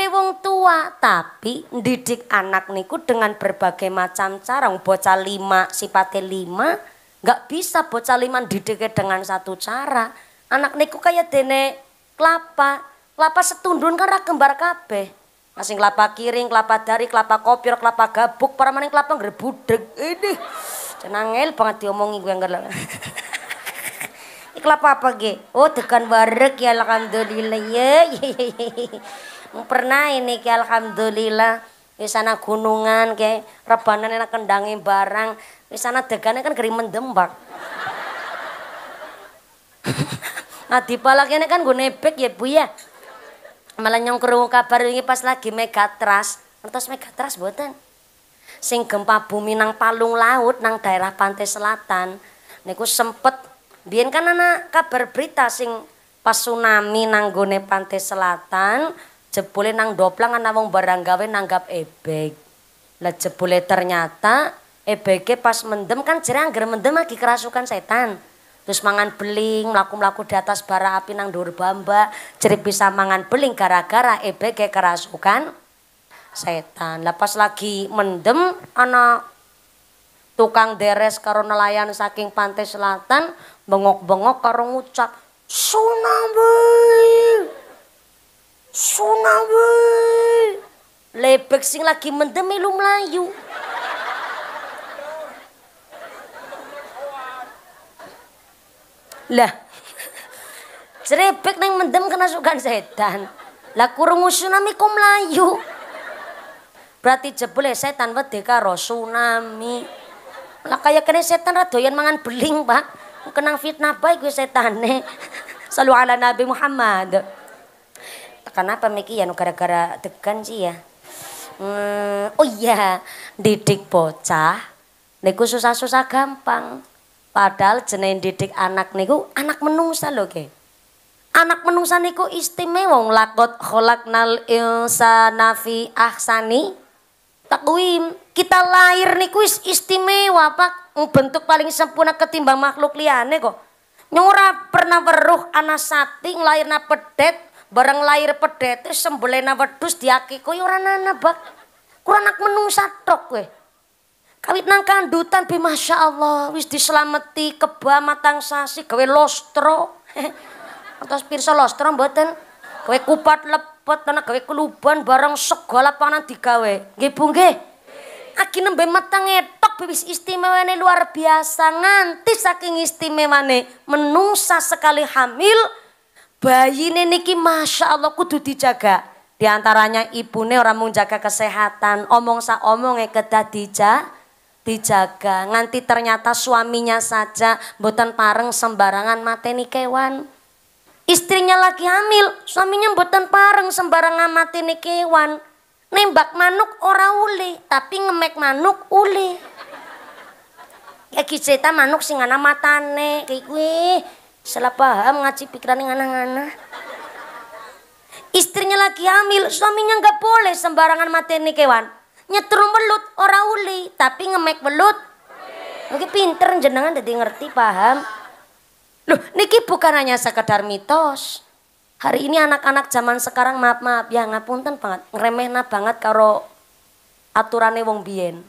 wong tua tapi didik anak niku dengan berbagai macam cara bocah lima sifatnya lima nggak bisa bocah lima didiknya dengan satu cara anak niku kayak dene kelapa kelapa setundun kan kembar kabe masing kelapa kiring kelapa dari kelapa kopior kelapa gabuk para maning kelapa ngerebudeg ini dan angel banget diomongi gue enggak lah. Iklap apa ge? Oh tekan barek ya alhamdulillah ya. Pernah ini ke alhamdulillah. Di sana gunungan kayak rebanan enak kendangin barang. Di sana degannya kan kering mendembak. Nah di ini kan gue nebek ya bu ya. Malah nyongkrong kabar ini pas lagi megatras. Entah megatras buatan sing gempa bumi nang palung laut nang daerah pantai selatan niku sempet biyen kan ana kabar berita sing pas tsunami nang gone pantai selatan jebule nang doplang ana wong barang gawe nanggap ebek lah jebule ternyata ke pas mendem kan jere angger mendem lagi kerasukan setan terus mangan beling melaku melaku di atas bara api nang dur bamba jere bisa mangan beling gara-gara ke kerasukan setan. Lepas lagi mendem anak tukang deres karo nelayan saking pantai selatan bengok-bengok karo ngucap tsunami. Tsunami. Lebek sing lagi mendem lu melayu. Lah. Cerebek neng mendem kena sukan setan. Lah kurung tsunami kok melayu. Berarti jebule setan wedi karo tsunami. Lah kaya kene setan ra doyan mangan beling, Pak. Kenang fitnah baik setan nih selalu ala Nabi Muhammad. Kenapa Miki ya gara-gara degan sih ya? Hmm, oh iya, didik bocah niku susah-susah gampang. Padahal jenain didik anak niku anak menungsa lho, Ge. Anak menungsa niku istimewa lakot nal ilsa nafi ahsani takwim. Kita lahir niku istimewa, Pak. Bentuk paling sempurna ketimbang makhluk liane kok. Nyora pernah weruh anak sati na pedet, bareng lahir pedet na wedus diaki kowe ora nana, Bak. kurang anak menung tok kowe. Kawit nang kandutan bi Masya Allah wis diselameti keba matang sasi gawe lostro. Atas pirsa lostro mboten. Gawe kupat lep cepet tenagae keluban barang segala pangan digawe. Nggih Bu nggih. Aki nembe matang etok istimewa ini luar biasa nganti saking ini menungsa sekali hamil bayi niki masya Allah kudu dijaga diantaranya antaranya ibune orang menjaga kesehatan omong sa omong e kedah dija dijaga nganti ternyata suaminya saja boten pareng sembarangan mateni kewan istrinya lagi hamil, suaminya mboten pareng sembarang amati nih kewan. Nembak manuk ora uli, tapi ngemek manuk uli. Ya cerita manuk sing ana matane, kayak kuwi salah paham ngaji pikiran yang anak Istrinya lagi hamil, suaminya nggak boleh sembarangan mati nih kewan. Nyetrum belut ora uli, tapi ngemek belut. Mungkin pinter jenengan jadi ngerti paham. Loh, niki bukan hanya sekedar mitos. Hari ini anak-anak zaman sekarang maaf-maaf ya ngapunten banget, ngremehna banget karo aturane wong biyen.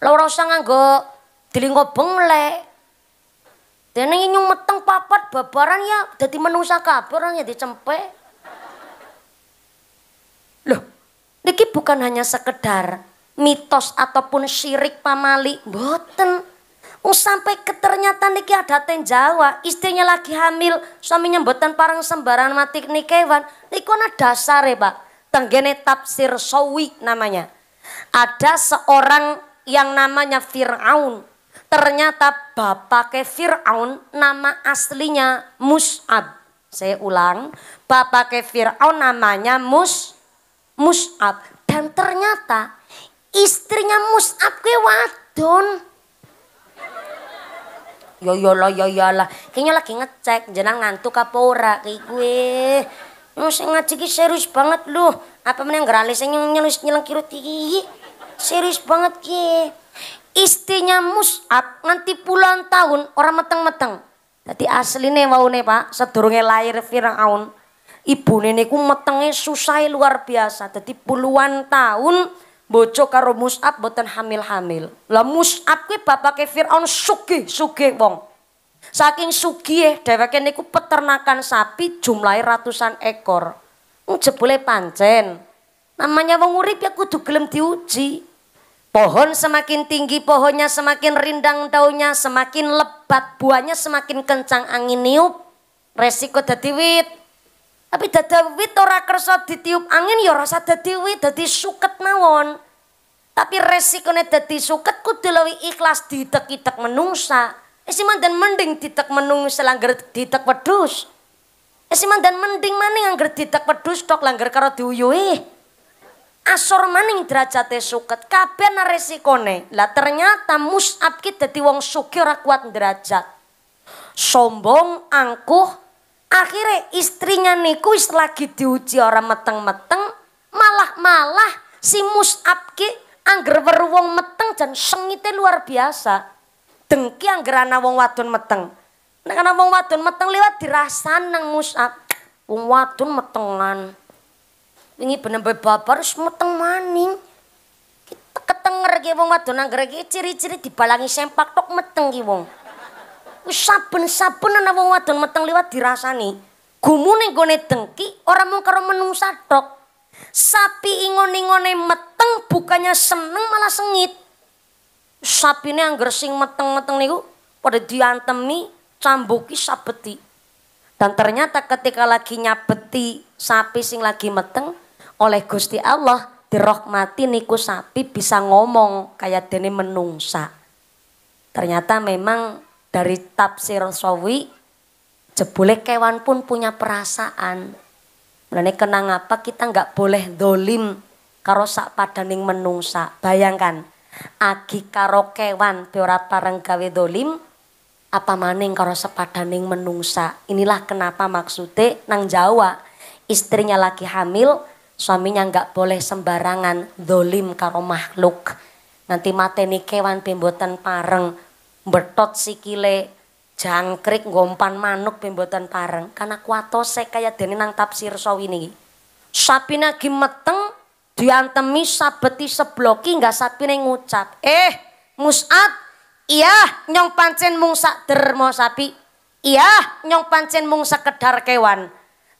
Lah ora usah nganggo dilingo benglek. Dene nyung meteng papat babaran ya dadi menungsa kabur ya dicempe. Loh, niki bukan hanya sekedar mitos ataupun syirik pamali, mboten. Oh sampai keternyata niki ada ten Jawa, istrinya lagi hamil, suaminya mboten parang sembarangan mati nikewan. Niku ana dasare, Pak. Tenggene tafsir Sawi namanya. Ada seorang yang namanya Fir'aun. Ternyata bapak ke Fir'aun nama aslinya Mus'ab. Saya ulang, bapak ke Fir'aun namanya Mus Mus'ab. Dan ternyata istrinya Mus'ab ke wadon yo yo lo yo yo lah kayaknya lagi ngecek jenang ngantuk apa ora kayak gue lu ngaji serius banget lu apa meneng gerale nyelus nyelis nyelang kirut iki serius banget ki istrinya Mus'ab nganti puluhan tahun orang mateng, meteng aslinya asline waune Pak sedurunge lahir Firaun ibu nenekku metenge susah luar biasa dadi puluhan tahun bojo karo Mus'ab boten hamil-hamil. Lah Mus'ab kuwi bapake Firaun sugih, sugih wong. Saking sugih dheweke niku peternakan sapi jumlah ratusan ekor. Jebule pancen. Namanya wong urip ya kudu gelem diuji. Pohon semakin tinggi pohonnya semakin rindang daunnya semakin lebat buahnya semakin kencang angin niup. Resiko dadi wit. Tapi dada wit ora kersa ditiup angin ya rasa dadi wit dadi suket mawon. Tapi resikonya dadi suket ku luwih ikhlas ditek-itek menungsa. Isi eh, dan mending ditek menungsa langgar ditek pedus. Isi eh, dan mending maning angger ditek pedus tok langgar karo diuyuhi. Asor maning derajate suket kabeh resikone. Lah ternyata Mus'ab kita dadi wong sugih ora kuat derajat. Sombong, angkuh, akhirnya istrinya niku wis lagi diuji orang meteng-meteng malah-malah si Mus'ab ki angger weru wong meteng dan sengite luar biasa dengki angger ana wong wadon meteng nek ana wong wadon meteng lewat dirasan nang Mus'ab wong wadon metengan ini bener-bener babar harus meteng maning ketenger ki wong wadon angger ki ciri-ciri dibalangi sempak tok meteng ki wong saben-saben ana wong wadon meteng liwat dirasani. Gumune gone dengki ora mung karo menungsa tok. Sapi ingon-ingone meteng bukannya seneng malah sengit. Sapine angger sing meteng-meteng niku pada diantemi, cambuki sabeti. Dan ternyata ketika lagi nyabeti sapi sing lagi meteng oleh Gusti Allah dirahmati niku sapi bisa ngomong kayak dene menungsa. Ternyata memang dari tafsir sawi jebule kewan pun punya perasaan Mulane kenang apa kita nggak boleh dolim karo sak padaning menungsa. Bayangkan, agi karo kewan ora pareng gawe dolim, apa maning karo sepadaning menungsa. Inilah kenapa maksudnya nang Jawa istrinya lagi hamil, suaminya nggak boleh sembarangan dolim karo makhluk. Nanti mateni kewan pembuatan pareng betot sikile jangkrik gompan manuk pembuatan pareng karena kuatose kayak dene nang tafsir sawi ini sapi lagi meteng diantemi sabeti sebloki nggak sapine ngucap eh musat iya nyong pancen mung sak dermo sapi iya nyong pancen mung sekedar kewan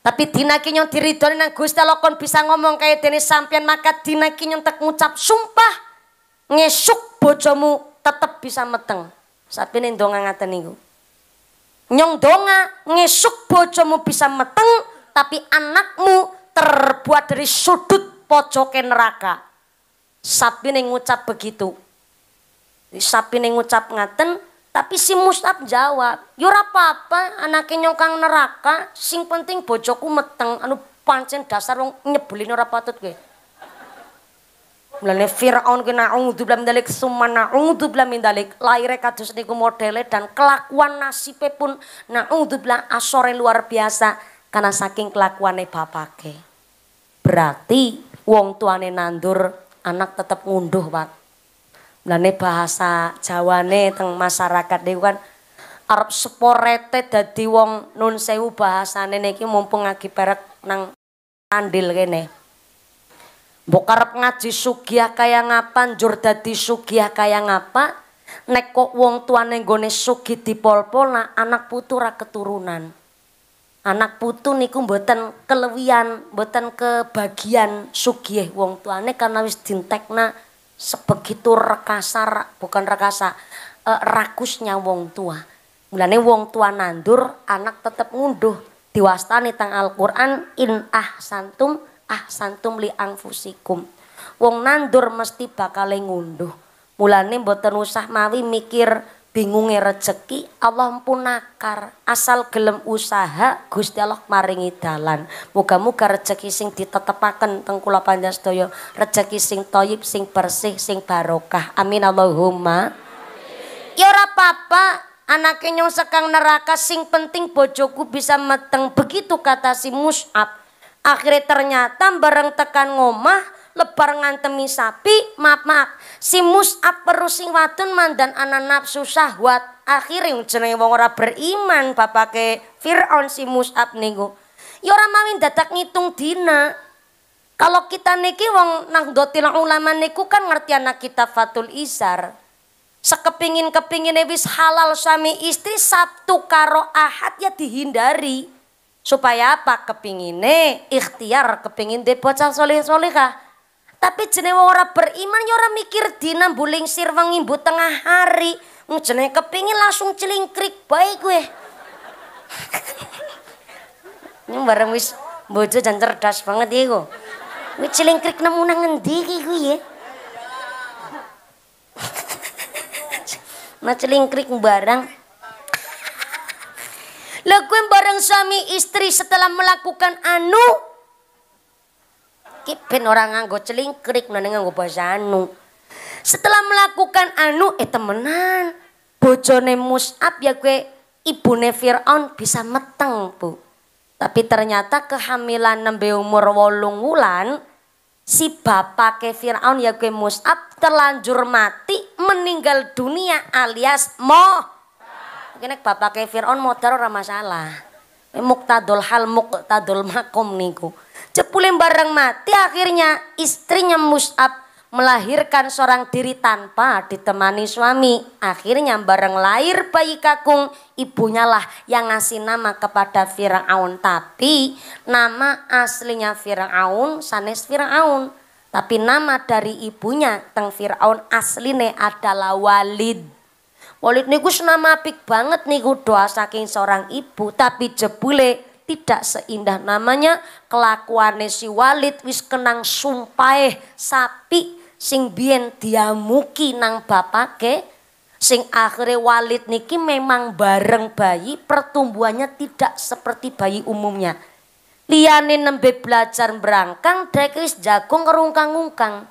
tapi dinaki kinyong diridoni nang Gusti Allah kon bisa ngomong kaya dene sampean maka dinaki nyong tek ngucap sumpah ngesuk bojomu tetep bisa meteng Sapi neng donga ngaten niku. Nyong donga ngesuk bojomu bisa meteng tapi anakmu terbuat dari sudut pojok neraka. Sapi neng ngucap begitu. Sapi neng ngucap ngaten, tapi si Mustab jawab, "Yura ya apa-apa anaknya nyongkang neraka, sing penting bojoku meteng, anu pancen dasar wong nyebelin ora patut gue. Mulane Firaun kena ungu min dalik na ungu min dalik. lahir katus niku modele dan kelakuan nasibe pun na naudzubillah asore luar biasa karena saking papa ke Berarti wong tuane nandur anak tetep unduh Pak. Mulane bahasa Jawane teng masyarakat deh kan Arab seporete dadi wong nun sewu bahasane niki mumpung lagi perak nang andil kene. Bukar ngaji sugiah kaya ngapa, njur dadi sugiah kaya ngapa? Nek kok wong tuane nggone suki dipol-pola, anak putu ra keturunan. Anak putu niku mboten kelewian, mboten kebagian sugih wong tuane karena wis dintekna sebegitu rekasa, bukan rekasa, e, rakusnya wong tua. Mulane wong tua nandur, anak tetep ngunduh. Diwastani tang Al-Qur'an in ahsantum ahsantum li angfusikum. Wong nandur mesti bakal ngunduh. Mulane mboten usah mawi mikir bingunge rezeki Allah pun nakar asal gelem usaha Gusti Allah maringi dalan muga-muga rezeki sing ditetepaken teng kula panjenengan sedaya sing toyib sing bersih sing barokah amin Allahumma amin. ya ora apa-apa anake nyong sekang neraka sing penting bojoku bisa meteng begitu kata si Mus'ab akhirnya ternyata bareng tekan ngomah lebar ngantemi sapi maaf maaf si mus'ab perusing watun mandan anak nafsu syahwat akhirnya jenenge wong ora beriman bapake fir'on si mus'ab niku ya ora mawin dadak ngitung dina kalau kita niki wong nang dotil ulama niku kan ngerti anak kita Fatul Izar sekepingin kepingin wis halal suami istri Sabtu karo Ahad ya dihindari Supaya apa? Kepingine ikhtiar, kepingin de bocah soleh solehah. Tapi jenis orang beriman ya orang mikir buling sir mbu tengah hari. jenis kepingin langsung celingkrik baik gue. Ini bareng wis bojo dan cerdas banget gue ya, ini celingkrik namun ngendi gue ya? Nah celingkrik barang. Lekuin bareng suami istri setelah melakukan anu. Kipen orang nganggo krik nane nganggo bahasa anu. Setelah melakukan anu, eh temenan. Bojone Mus'ab ya gue ibune on bisa meteng bu. Tapi ternyata kehamilan nembe umur wolung wulan, si bapak kefir on ya gue Mus'ab terlanjur mati meninggal dunia alias moh kene bapake Firaun modar ora masalah. Muktadul hal muktadul makom niku. cepulin bareng mati akhirnya istrinya Mus'ab melahirkan seorang diri tanpa ditemani suami. Akhirnya bareng lahir bayi kakung ibunya lah yang ngasih nama kepada Fir'aun. Tapi nama aslinya Fir'aun sanes Fir'aun. Tapi nama dari ibunya teng Fir'aun asline adalah Walid. Walid niku senam apik banget niku doa saking seorang ibu tapi jebule tidak seindah namanya kelakuannya si Walid wis kenang sumpae sapi sing biyen muki nang bapake sing akhirnya Walid niki memang bareng bayi pertumbuhannya tidak seperti bayi umumnya liane nembe belajar berangkang dekis jagung kerungkang-ungkang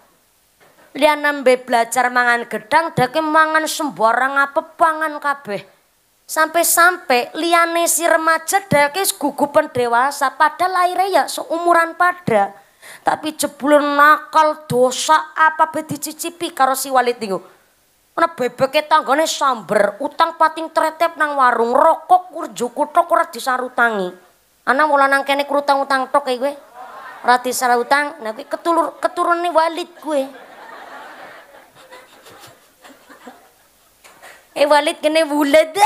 lian nembe belajar mangan gedang deke mangan sembarang apa pangan kabeh sampai-sampai liane si remaja dake gugupan dewasa pada lahirnya ya seumuran pada tapi jebulun nakal dosa apa be cicipi karo si walid niku ana bebeke tanggane samber utang pating tretep nang warung rokok urjuk kutok ora disarutangi Anak mula nang kene kurutang utang tok e kayak gue disarutang nek nah, ketulur nih walid gue. Ewalit වලෙත් කෙනේ වුලද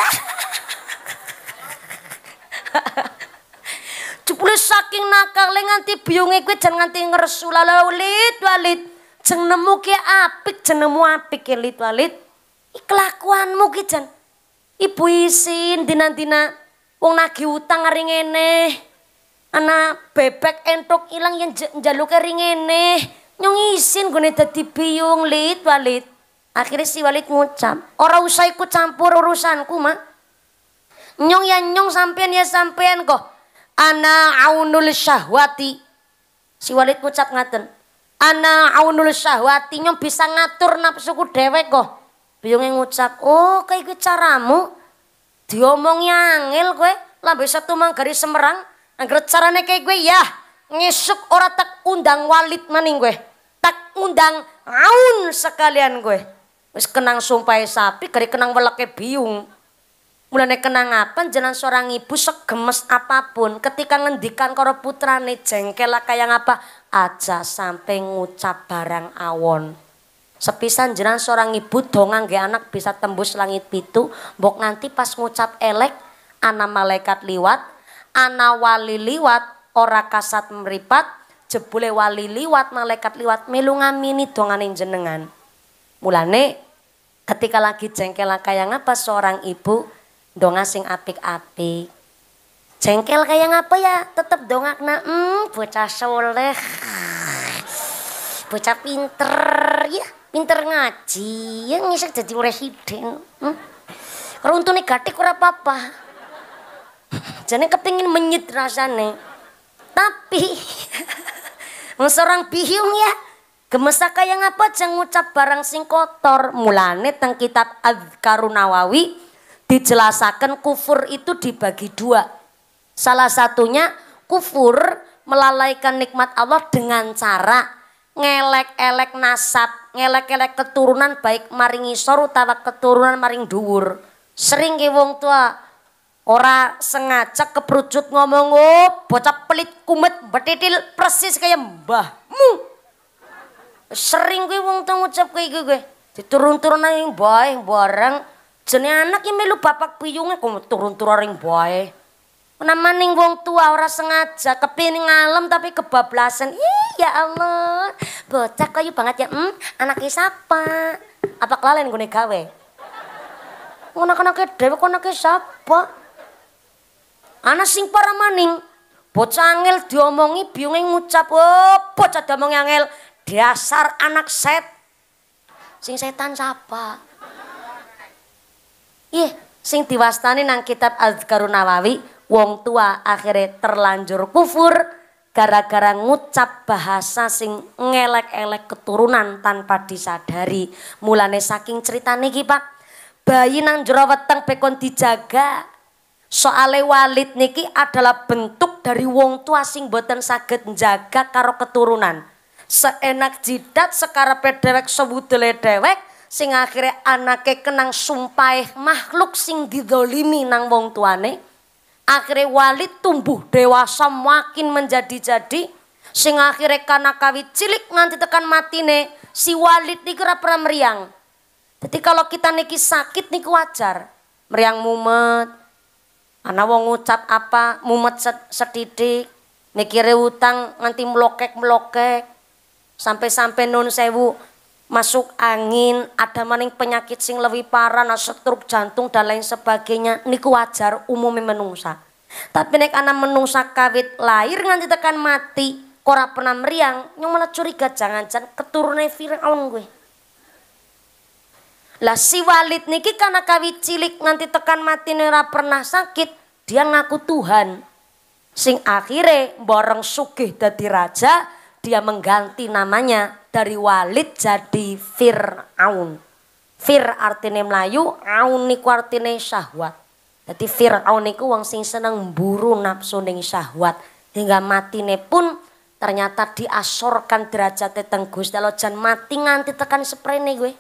Jebule saking nakal nganti biungi gue jangan nganti ngresu walit walid jangan nemu ki apik, nemu apik ki walit. ikelakuanmu ki ceng, ibu isin dina-dina wong nagi utang ari ngene. Ana bebek entok hilang yang jaluk ri ngene. Nyong isin gone dadi piung lid walit. Akhirnya si Walid ngucap, ora usah ikut campur urusanku, Mak. Nyong ya nyong sampean ya sampean kok. Ana aunul syahwati. Si Walid ngucap ngaten. Ana aunul syahwati nyong bisa ngatur nafsuku dewek kok. yang ngucap, "Oh, kayak gue caramu." Diomongi angel kowe, lambe satu manggari Semerang. Angger carane kayak gue ya, ngesuk ora tak undang Walid maning gue. Tak undang Aun sekalian gue. Wis kenang sumpahe sapi, gari kenang weleke biung. Mulane apa? jenengan seorang ibu segemes apapun ketika ngendikan karo putrane jengkel kaya apa? aja sampai ngucap barang awon. Sepisan jenengan seorang ibu dongang ke anak bisa tembus langit pitu, Bok nanti pas ngucap elek ana malaikat liwat, ana wali liwat, ora kasat meripat, jebule wali liwat, malaikat liwat melu ngamini dongane jenengan. Mulane ketika lagi jengkel kayak ngapa seorang ibu donga sing apik-apik. Jengkel kayak ngapa ya tetep dongakna hmm bocah soleh. Bocah pinter ya, pinter ngaji, yang ngisik jadi presiden. Hmm? Kalau untuk negatif kurang apa-apa. Jadi kepingin menyit rasane. Tapi seorang biung ya Gemesa kaya ngapa jeng ngucap barang sing kotor. Mulane teng kitab Adhkaru Nawawi dijelasaken kufur itu dibagi dua. Salah satunya kufur melalaikan nikmat Allah dengan cara ngelek-elek nasab, ngelek-elek keturunan baik maring isor utawa keturunan maring dhuwur. Sering ke wong tua ora sengaja keperucut ngomong, "Oh, bocah pelit kumet betitil persis kayak mbahmu." sering gue wong tuh ngucap kayak gue gue diturun turun nang bae bareng jenis anak yang melu bapak piyungnya kok turun turun nang bae nama ning wong tua ora sengaja kepining ngalem, tapi kebablasan ya Allah bocah kayu banget ya hmm anak siapa apa kelalen gue gawe ngono kena ke dewe kena ke Ana anak sing para maning bocah angel diomongi biungnya ngucap oh bocah diomongi angel Dasar anak set. Sing setan siapa? Ih, sing diwastani nang kitab Azkarun Nawawi, wong tua akhirnya terlanjur kufur gara-gara ngucap bahasa sing ngelek-elek keturunan tanpa disadari. Mulane saking cerita niki Pak. Bayi nang jero weteng pekon dijaga. Soale walid niki adalah bentuk dari wong tua sing boten saged njaga karo keturunan seenak jidat sekarepe dhewek sewudule dhewek sing anak anake kenang sumpai makhluk sing didolimi nang wong tuane akhirnya walit tumbuh dewasa makin menjadi-jadi sing anak kawit cilik nganti tekan matine si walit dikira pernah meriang jadi kalau kita niki sakit niku wajar meriang mumet anak wong ngucap apa mumet sedidik niki utang nganti melokek-melokek sampai-sampai nun sewu masuk angin, ada maning penyakit sing lebih parah, nah stroke jantung dan lain sebagainya, niku wajar umumnya menungsa. Tapi nek anak menungsa kawit lahir nganti tekan mati, kora pernah meriang, nyong malah curiga jangan-jangan keturunan Fir'aun gue. Lah si Walid niki karena kawit cilik nganti tekan mati nera pernah sakit, dia ngaku Tuhan. Sing akhirnya borong sugih dadi raja, dia mengganti namanya dari Walid jadi Fir'aun. Fir artinya Melayu, aun niku artinya syahwat. Jadi Fir'aun niku wong sing seneng buru nafsu ning syahwat hingga matine pun ternyata diasorkan derajatnya tenggus Kalau jangan mati nganti tekan seprene gue.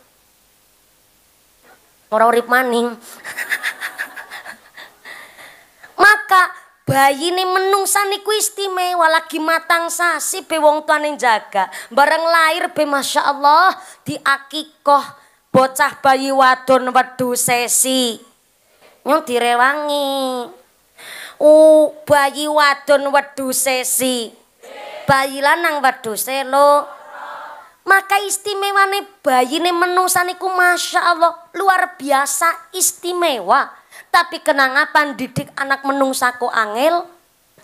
orang urip maning. Maka bayi ini menungsa niku istimewa lagi matang sasi be wong tuane jaga bareng lahir be masya Allah di bocah bayi wadon wedu sesi nyong direwangi u bayi wadon wedu sesi bayi lanang wedu selo maka istimewa nih bayi ini menungsa niku masya Allah luar biasa istimewa tapi kenangapan didik anak menung saku angil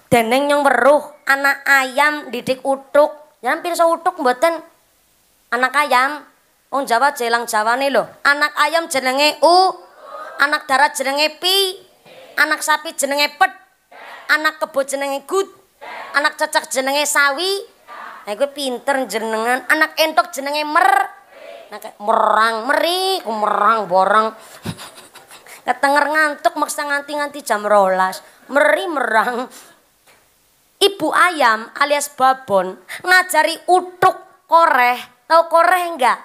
deneng yang weruh anak ayam didik utuk ya hampir utuk mboten anak ayam Wong Jawa jelang Jawa nih loh anak ayam jenenge u anak darat jenenge pi anak sapi jenenge pet anak kebo jenenge gut anak cecak jenenge sawi nah gue pinter jenengan anak entok jenenge mer nah, merang meri merang borang ketenger ngantuk maksa nganti-nganti jam rolas meri merang ibu ayam alias babon ngajari utuk koreh tau koreh enggak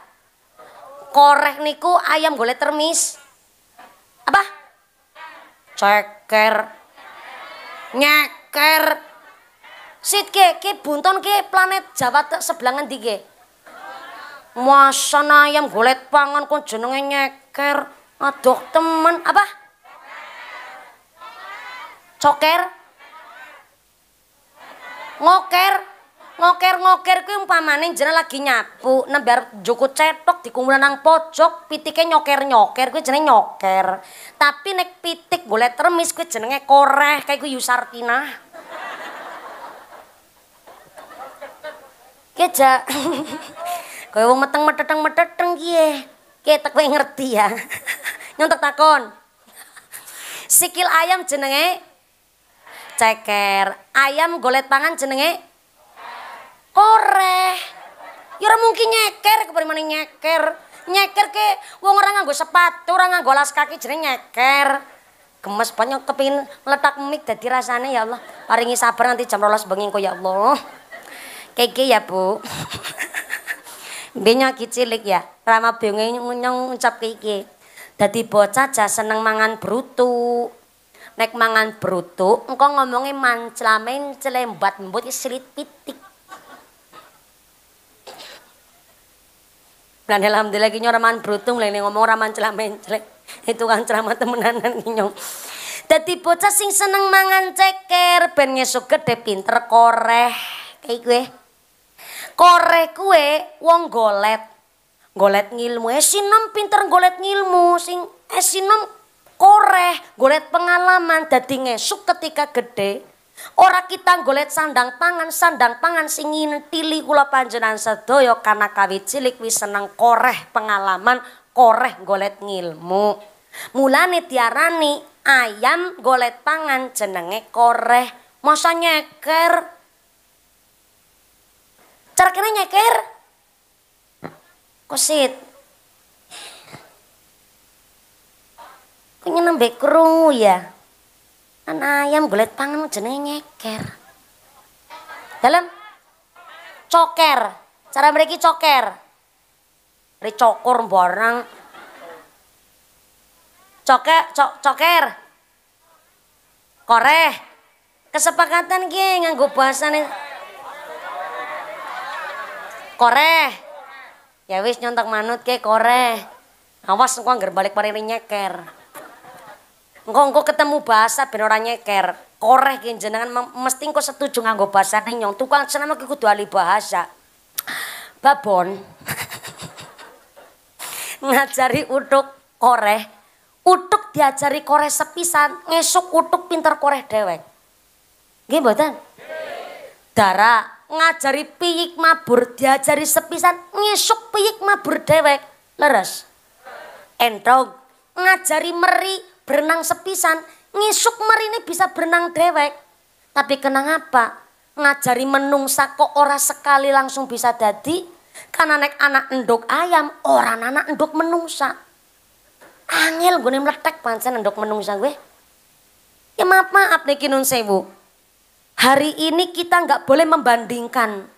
koreh niku ayam golek termis apa ceker nyeker sit ke ke bunton ke planet Jawa sebelah ngendi ke Masa ayam golek pangan kok jenenge nyeker Ngadok temen apa? Coker. Ngoker. Ngoker-ngoker kuwi umpamane jeneng lagi nyapu, nembar joko cetok dikumpulan nang pojok, pitike nyoker-nyoker kuwi jenenge nyoker. Tapi nek pitik boleh termis kuwi jenenge koreh, kayak kuwi Yusartina. Keja. Kowe wong meteng meteteng meteteng kiye. Kiye tak ngerti ya nyontek takon. Sikil ayam jenenge ceker. Ayam golet pangan jenenge koreh. Ya mungkin nyeker kepripun nyeker. Nyeker ke wong orang nganggo sepatu, orang nganggo las kaki jenenge nyeker. Gemes banyak kepingin meletak mik jadi rasanya ya Allah. Paringi sabar nanti jam rolas bengi ya Allah. Keke ya Bu. Binyo kicilik ya. Rama bengi nyong ucap kiki. Dadi bocah aja seneng mangan brutu. Nek mangan brutu, engko ngomongi manclamen celembat mbut silit pitik. Dan alhamdulillah ki nyoraman brutu mulai ngomong ora mancla mencle. Itu kan ceramah temenanan ki nyong. Dadi bocah sing seneng mangan ceker ben ngesuk gede pinter koreh. Kayak gue. Koreh kue wong golet golet ngilmu eh sinom pinter golet ngilmu sing eh sinom koreh golet pengalaman dadi ngesuk ketika gede Ora kita golet sandang pangan, sandang pangan sing tili kula panjenan sedoyo karena kawit cilik wis seneng koreh pengalaman, koreh golet ngilmu. Mulane tiarani ayam golet pangan jenenge koreh. Masa nyeker? Cara kene nyeker? Kosit. Kuwi nembek kerungu ya. anak ayam liat pangan jenenge nyeker. Dalam coker. Cara mereka coker. cokor borang Coker, cok, coker. Koreh. Kesepakatan ki nganggo bahasane koreh. Ya wis nyontak manut ke kore. Awas engko anggar balik pari nyeker. Engko engko ketemu bahasa ben ora nyeker. Koreh ki jenengan mesti engko setuju nganggo bahasa nyong. Tukang seneng ki kudu ahli bahasa. Babon. Ngajari utuk koreh. Utuk diajari koreh sepisan, ngesuk utuk pinter koreh dhewek. Nggih mboten? Dara ngajari piyik mabur diajari sepisan ngisuk piyik mabur dewek leres entong ngajari meri berenang sepisan ngisuk meri ini bisa berenang dewek tapi kenang apa ngajari menungsa kok ora sekali langsung bisa dadi karena nek anak endok ayam orang anak endok menungsa angel gue meletek pancen endok menungsa gue ya maaf maaf nih kinun sewu Hari ini kita nggak boleh membandingkan.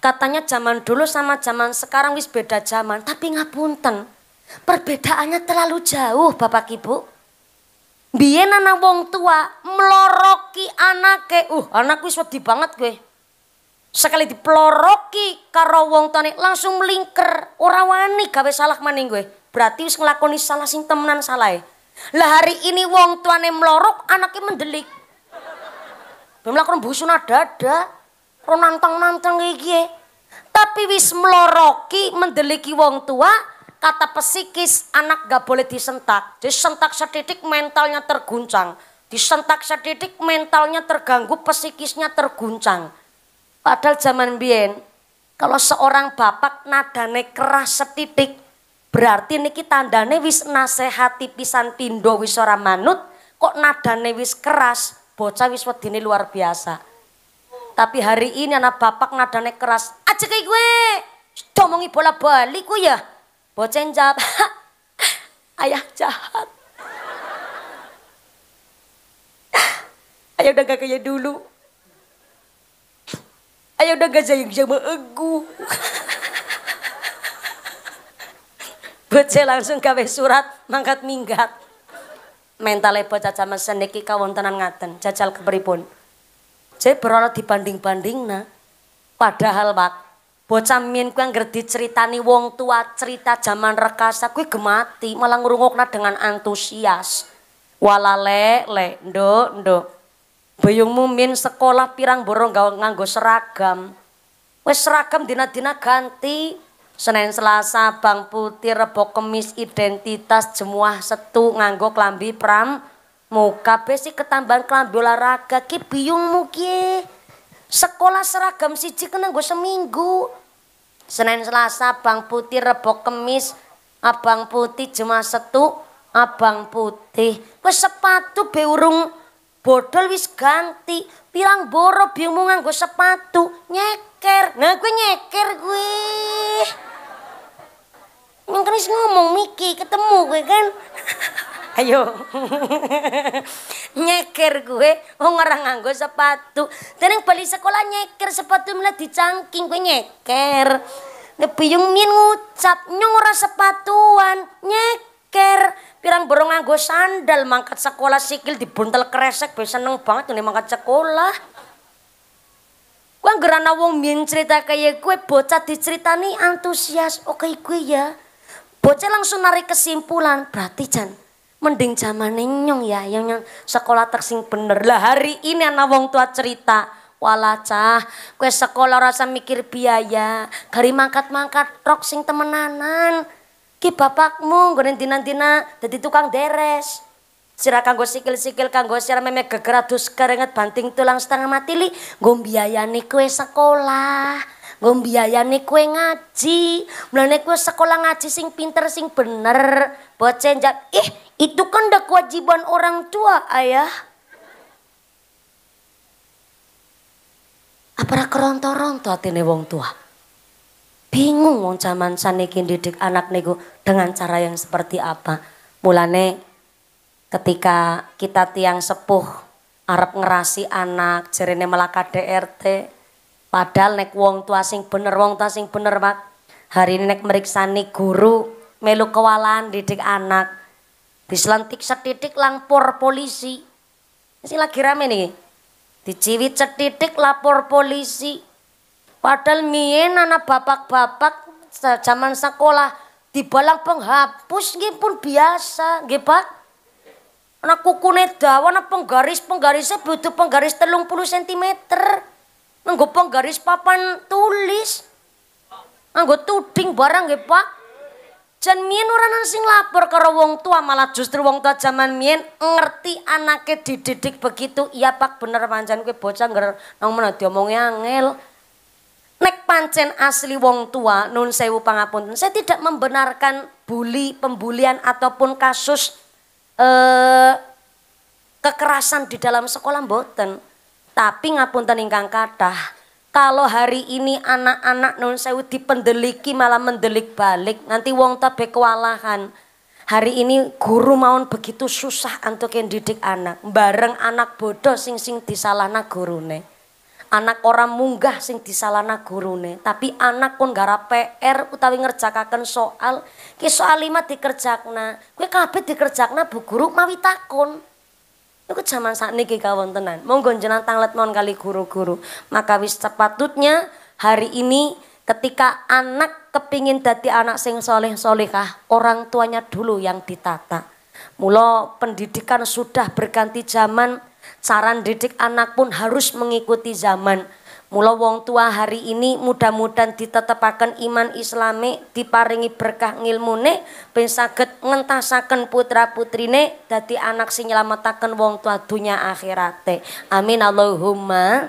Katanya zaman dulu sama zaman sekarang wis beda zaman. Tapi ngapunten, perbedaannya terlalu jauh Bapak Ibu. Biyen anak wong tua meloroki anake. Uh, anak wis wedi banget gue. Sekali diploroki karo wong tuane langsung melingker. Ora wani gawe salah maning gue. Berarti wis ngelakoni salah sing temenan salah. Lah hari ini wong tuane melorok anaknya mendelik. Bim lakon ada, dada. Ro nantang-nantang iki. Tapi wis meloroki mendeliki wong tua, kata pesikis anak gak boleh disentak. Disentak sedikit mentalnya terguncang. Disentak sedikit mentalnya terganggu, pesikisnya terguncang. Padahal zaman bien, kalau seorang bapak nadane keras setitik, berarti niki tandane wis nasehati pisan pindo wis ora manut, kok nadane wis keras, Bocah wis wedine luar biasa. Tapi hari ini anak bapak nadane keras. Aja kayak gue. Domongi bola balik ku ya. Bocah jawab. Ayah jahat. Ayah udah gak kayak dulu. Ayah udah gak sayang sama aku. Bocah langsung gawe surat mangkat minggat mental ibu caca mesen niki kawontenan ngaten jajal keberipun jadi berana dibanding-banding nah padahal pak bocah mien kuwi cerita nih wong tua cerita zaman rekasa ku gemati malah ngurungokna dengan antusias wala lek ndo ndo bayung Buyungmu min sekolah pirang borong nganggo seragam. wes seragam dina-dina ganti, Senin Selasa Bang Putih Rebo Kemis identitas jemuah setu nganggo klambi pram muka besi ketambahan klambi olahraga ki biung ki sekolah seragam siji kena gue seminggu Senin Selasa Bang Putih Rebo Kemis Abang Putih Jemaah setu Abang Putih Gue sepatu Beurung bodol wis ganti pirang boro biungmu nganggo sepatu nyeker nah gue nyeker gue Emang kan ngomong Miki, ketemu gue kan. Ayo. nyeker gue, wong orang nganggo sepatu. Terus balik sekolah nyeker sepatu malah dicangking gue nyeker. Ngebiyung min ngucap, nyong ora sepatuan, nyeker. Pirang borong nganggo sandal, mangkat sekolah sikil dibuntel kresek, be seneng banget nih mangkat sekolah. Gue gerana wong Min cerita kaya gue bocah diceritani antusias. Oke okay, gue ya. Bocah langsung narik kesimpulan, berarti Jan, mending zaman nyong ya, yang, yang sekolah tersing bener. Lah hari ini anak wong tua cerita, wala cah, kue sekolah rasa mikir biaya, gari mangkat-mangkat rok sing temenanan. Ki bapakmu gue dina-dina jadi tukang deres. Sira kanggo sikil-sikil kanggo sira memek gegeradus keringet banting tulang setengah mati li, biaya nih kue sekolah. Nggo mbiayane kue ngaji. Mulane kue sekolah ngaji sing pinter sing bener. buat jawab, "Ih, itu kan udah kewajiban orang tua, Ayah." Apa kerontor ronto atine wong tua? Bingung wong zaman sanikin didik anak niku dengan cara yang seperti apa. Mulane ketika kita tiang sepuh Arab ngerasi anak jerene melaka DRT Padahal nek wong tua sing bener, wong tua sing bener, Pak. Hari ini nek meriksani guru, melu kewalan didik anak. Dislantik setitik lapor polisi. Ini lagi rame nih. Diciwit setitik lapor polisi. Padahal mien anak bapak-bapak zaman sekolah dibalang penghapus gini pun biasa, nggih Pak. Anak kuku dawa, anak penggaris, penggarisnya butuh penggaris telung puluh sentimeter. Nggo penggaris papan tulis. Nggo tuding barang nggih, Pak. Jan mien ora nang sing lapor karo wong tua, malah justru wong tua zaman mien ngerti anake dididik begitu. Iya, Pak, bener pancen kuwi bocah ngger nang menawa diomongi angel. Nek pancen asli wong tua, nun sewu pangapunten. Saya tidak membenarkan bully, pembulian ataupun kasus eh kekerasan di dalam sekolah mboten. Tapi ngapunten ingkang kathah, kalau hari ini anak-anak non sewu dipendeliki malah mendelik balik, nanti wong tabe kewalahan. Hari ini guru maun begitu susah untuk yang didik anak. Bareng anak bodoh sing sing disalahna gurune. Anak orang munggah sing disalahna gurune, tapi anak pun gara PR utawi ngercakakan soal, ki soal lima dikerjakna. kue kabe dikerjakna bu guru mawi takun. Iku zaman saat niki tenan Monggo jenengan tanglet mon kali guru-guru. Maka wis sepatutnya hari ini ketika anak kepingin dati anak sing soleh solehah, orang tuanya dulu yang ditata. Mula pendidikan sudah berganti zaman, cara didik anak pun harus mengikuti zaman. Mula wong tua hari ini mudah-mudahan ditetepaken iman islami, diparingi berkah ngilmune, ben saged ngentasaken putra-putrine Dati anak sinyelamatakan wong tua dunia akhirate. Amin Allahumma.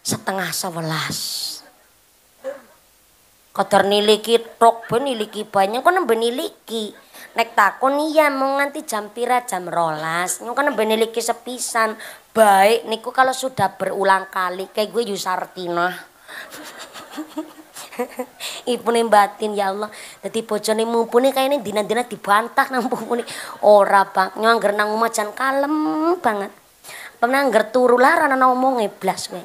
Setengah sewelas kau niliki tok beniliki niliki banyak kok nambah niliki nek takon iya mau nganti jam pira jam rolas nyung kan beneliki sepisan baik niku kalau sudah berulang kali kayak gue Yusartina ibune batin ya Allah dadi bojone mumpuni ini dina-dina dibantah nang mumpuni ora bak nyung angger nang omah jan kalem banget pernah angger turu laran ana omonge ngeblas kowe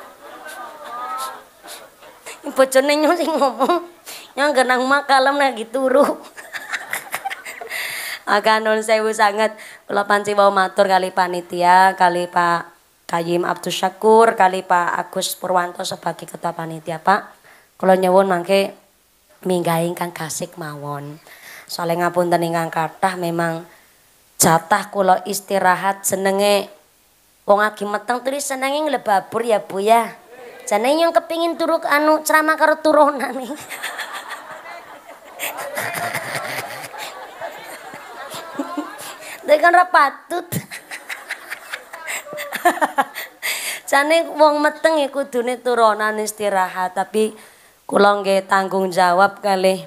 bojone nyung sing ngomong yang genang makalem gitu, lagi turuk. akan non sewu sangat kalau panci bawa matur kali panitia kali Pak Kayim Abdus Syakur kali Pak Agus Purwanto sebagai ketua panitia Pak kalau nyewon mangke minggah kang kasik mawon soalnya ngapun tandingan kathah memang jatah kulo istirahat senenge wong lagi meteng tuh senenge nglebabur ya Bu ya jenenge yang kepingin turuk anu ceramah karo turunan nih Dekan ra patut. Jane wong meteng iku ya kudune turunan istirahat, tapi kula nggih tanggung jawab kali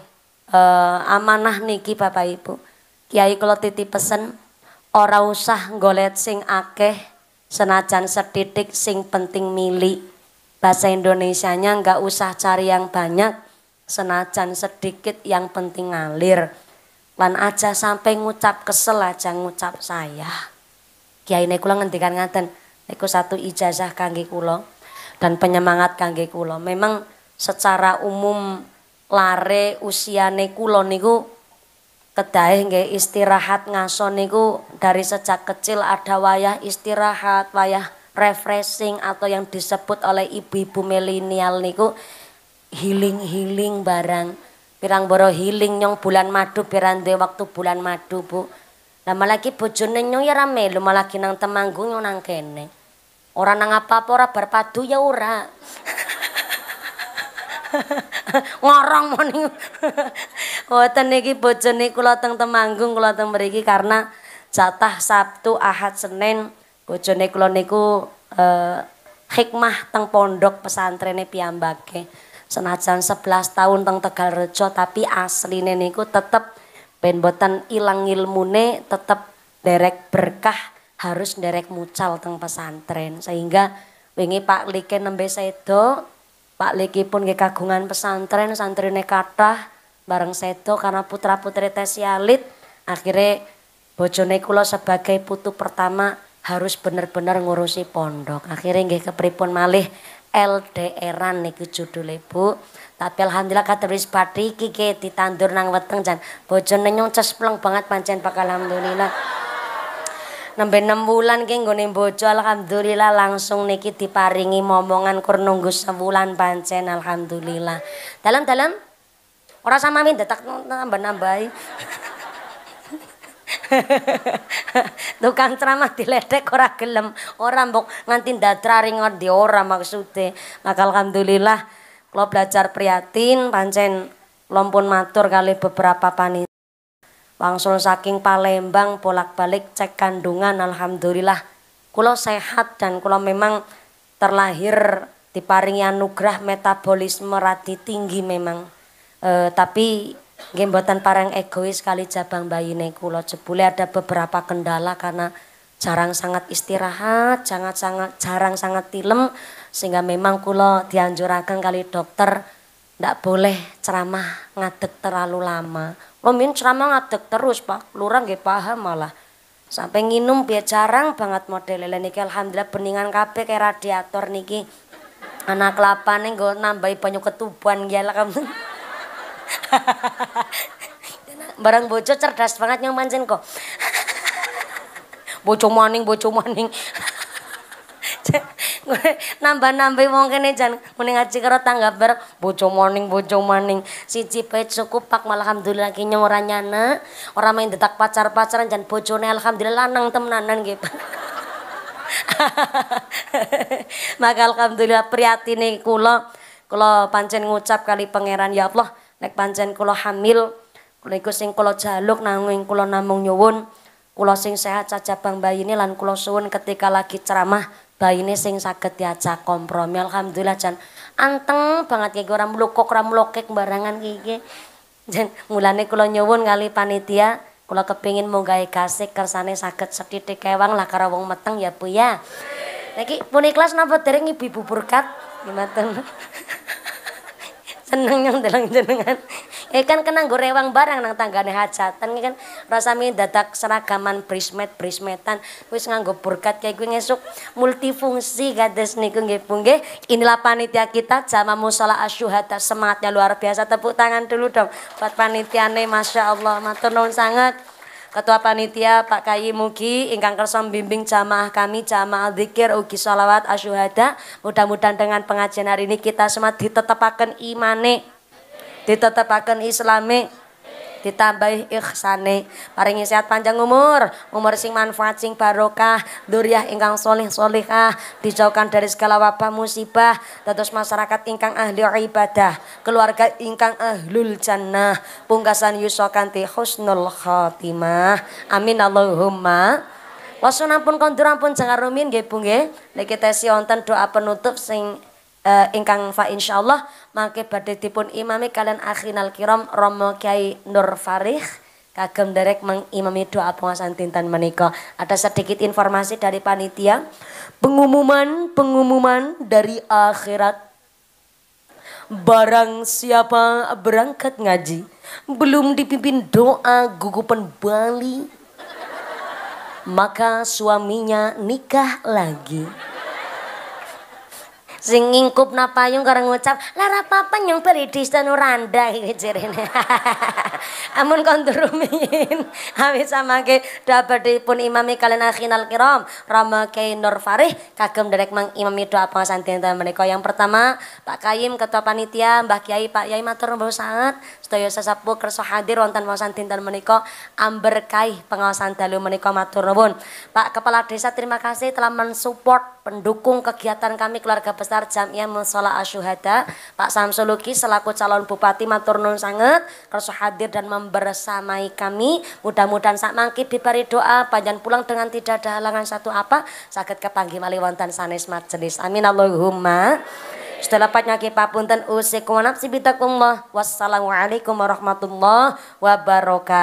uh, eh, amanah niki Bapak Ibu. Kiai kula titip pesen ora usah golet sing akeh senajan setitik sing penting milik. Bahasa Indonesianya nggak usah cari yang banyak, senajan sedikit yang penting ngalir lan aja sampai ngucap kesel aja ngucap saya kiai nekulang kula ngendikan ngaten niku satu ijazah kangge kula dan penyemangat kangge kula memang secara umum lare usiane kula niku kedahe nggih istirahat ngaso niku dari sejak kecil ada wayah istirahat wayah refreshing atau yang disebut oleh ibu-ibu milenial niku healing-healing barang. Pirang boro healing nyong bulan madu pirang dua waktu bulan madu, Bu. Lama lagi bojone nyong ya rame, lu malah nang temanggung nyong nang kene. orang nang apa-apa ora berpadu ya ora. Ngorong moni. Wonten niki teng Temanggung kulo teng karena jatah Sabtu, Ahad, Senin bojone kula niku eh, hikmah teng pondok pesantrene piyambake senajan 11 tahun teng Tegal Rejo tapi asline niku tetep ben boten ilang ilmune tetep derek berkah harus derek mucal teng pesantren sehingga wingi Pak Liki nembe sedo Pak Liki pun nggih kagungan pesantren santrine kathah bareng sedo karena putra-putri tesialit akhirnya bojone kula sebagai putu pertama harus benar-benar ngurusi pondok akhirnya nggih kepripun malih LDRan niku judule Bu. Tapi alhamdulillah kata wis bathi iki ke ditandur nang weteng jan. Bojone nyong cespleng banget pancen bakal alhamdulillah. Nembe 6 wulan ki nggone bojo alhamdulillah langsung niki diparingi momongan kur nunggu sewulan pancen alhamdulillah. Dalam-dalam ora sama min detak nambah-nambahi. Tukang ceramah diledek ora gelem, ora mbok nganti ndadraring ngendi ora maksude. Maka nah, alhamdulillah kula belajar prihatin, pancen lompon matur kali beberapa panit. Wangsul saking Palembang bolak-balik cek kandungan alhamdulillah. Kula sehat dan kula memang terlahir diparingi anugerah metabolisme radi tinggi memang. E, tapi gembotan parang egois kali jabang bayi bayine lo jebule ada beberapa kendala karena jarang sangat istirahat, sangat sangat jarang sangat tilem sehingga memang kulo dianjurakan kali dokter ndak boleh ceramah ngadet terlalu lama. min ceramah ngadet terus, Pak. Lurah nggih paham malah. Sampai nginum biar jarang banget model lele niki alhamdulillah beningan kabeh kayak radiator niki. Anak kelapa nggo nambahi banyu ketubuan gila kamu. Barang bojo cerdas banget yang mancing kok. bojo maning, bojo maning. nambah-nambah wong kene jangan muni ngaji karo tangga ber bojo maning bojo maning siji pet cukup pak malah alhamdulillah kini ora nyana Orang main detak pacar-pacaran jan bojone alhamdulillah lanang temenanan gitu. Pak Maka alhamdulillah nih kula kula pancen ngucap kali pangeran ya Allah Nek pancen kula hamil, kula iku sing kula jaluk nanging kula namung nyuwun kula sing sehat cacabang ini lan kula suwun ketika lagi ceramah ini sing saged diajak kompromi. Alhamdulillah jan anteng banget iki ora mlukuk ora mlokek barangan iki. Jan mulane kula nyuwun kali panitia Kula kepingin munggahe gasik kersane saged sethithik kewang lah karo wong meteng ya Bu ya. Niki pun ikhlas napa dereng ibu-ibu berkat? Gimana? seneng yang dalang jenengan eh kan kena gorewang barang nang tanggane hajatan ini ya kan rasami dadak seragaman prismet prismetan wis nganggo burkat kayak gue ngesuk multifungsi gadas niku nggih Bu inilah panitia kita jamaah musala asyuhada semangatnya luar biasa tepuk tangan dulu dong buat panitiane Masya Allah matur nuwun sangat Ketua Panitia Pak Kayi Mugi ingkang kersa bimbing jamaah kami jamaah zikir ugi sholawat asyuhada. Mudah-mudahan dengan pengajian hari ini kita semua ditetapkan imane, ditetapkan islame, ditambahi ihsane paringi sehat panjang umur umur sing manfaat sing barokah duriah ingkang soleh solehah dijauhkan dari segala wabah musibah terus masyarakat ingkang ahli ibadah keluarga ingkang ahlul jannah pungkasan yuso kanthi husnul khotimah amin Allahumma wasunampun pun jangan rumin nggih Bu nggih. Niki tesi wonten doa penutup sing Eh, ingkang fa insyaallah mangke badhe dipun imami kalian akhinal kiram Romo Kiai Nur Farih kagem derek mengimami doa pengasan tintan menika. Ada sedikit informasi dari panitia. Pengumuman pengumuman dari akhirat. Barang siapa berangkat ngaji belum dipimpin doa gugupan Bali maka suaminya nikah lagi sing ngingkupna payung karena ngucap lara papa nyong di uranda iki jerene amun kon sama ke samake pun imami kalian akhinal kiram ramakei nur farih kagum derek mang imami doa pengasan dinten mereka yang pertama Pak Kayim ketua panitia mbak Kiai Pak Yai matur nuwun sangat sedaya sesepuh kersa hadir wonten pengawasan dinten menika amber pengawasan dalu menika matur nuwun. Pak Kepala Desa terima kasih telah mensupport pendukung kegiatan kami keluarga besar Jamiah Musala Asyuhada. Pak Samsuluki selaku calon bupati matur nuwun sanget kersa hadir dan membersamai kami. Mudah-mudahan sak mangki bibari doa panjang pulang dengan tidak ada halangan satu apa sakit kepanggih mali wonten sanes majelis. Amin Allahumma. Setelah patnya usik wa nafsi bitakumullah. Wassalamualaikum warahmatullahi wabarakatuh.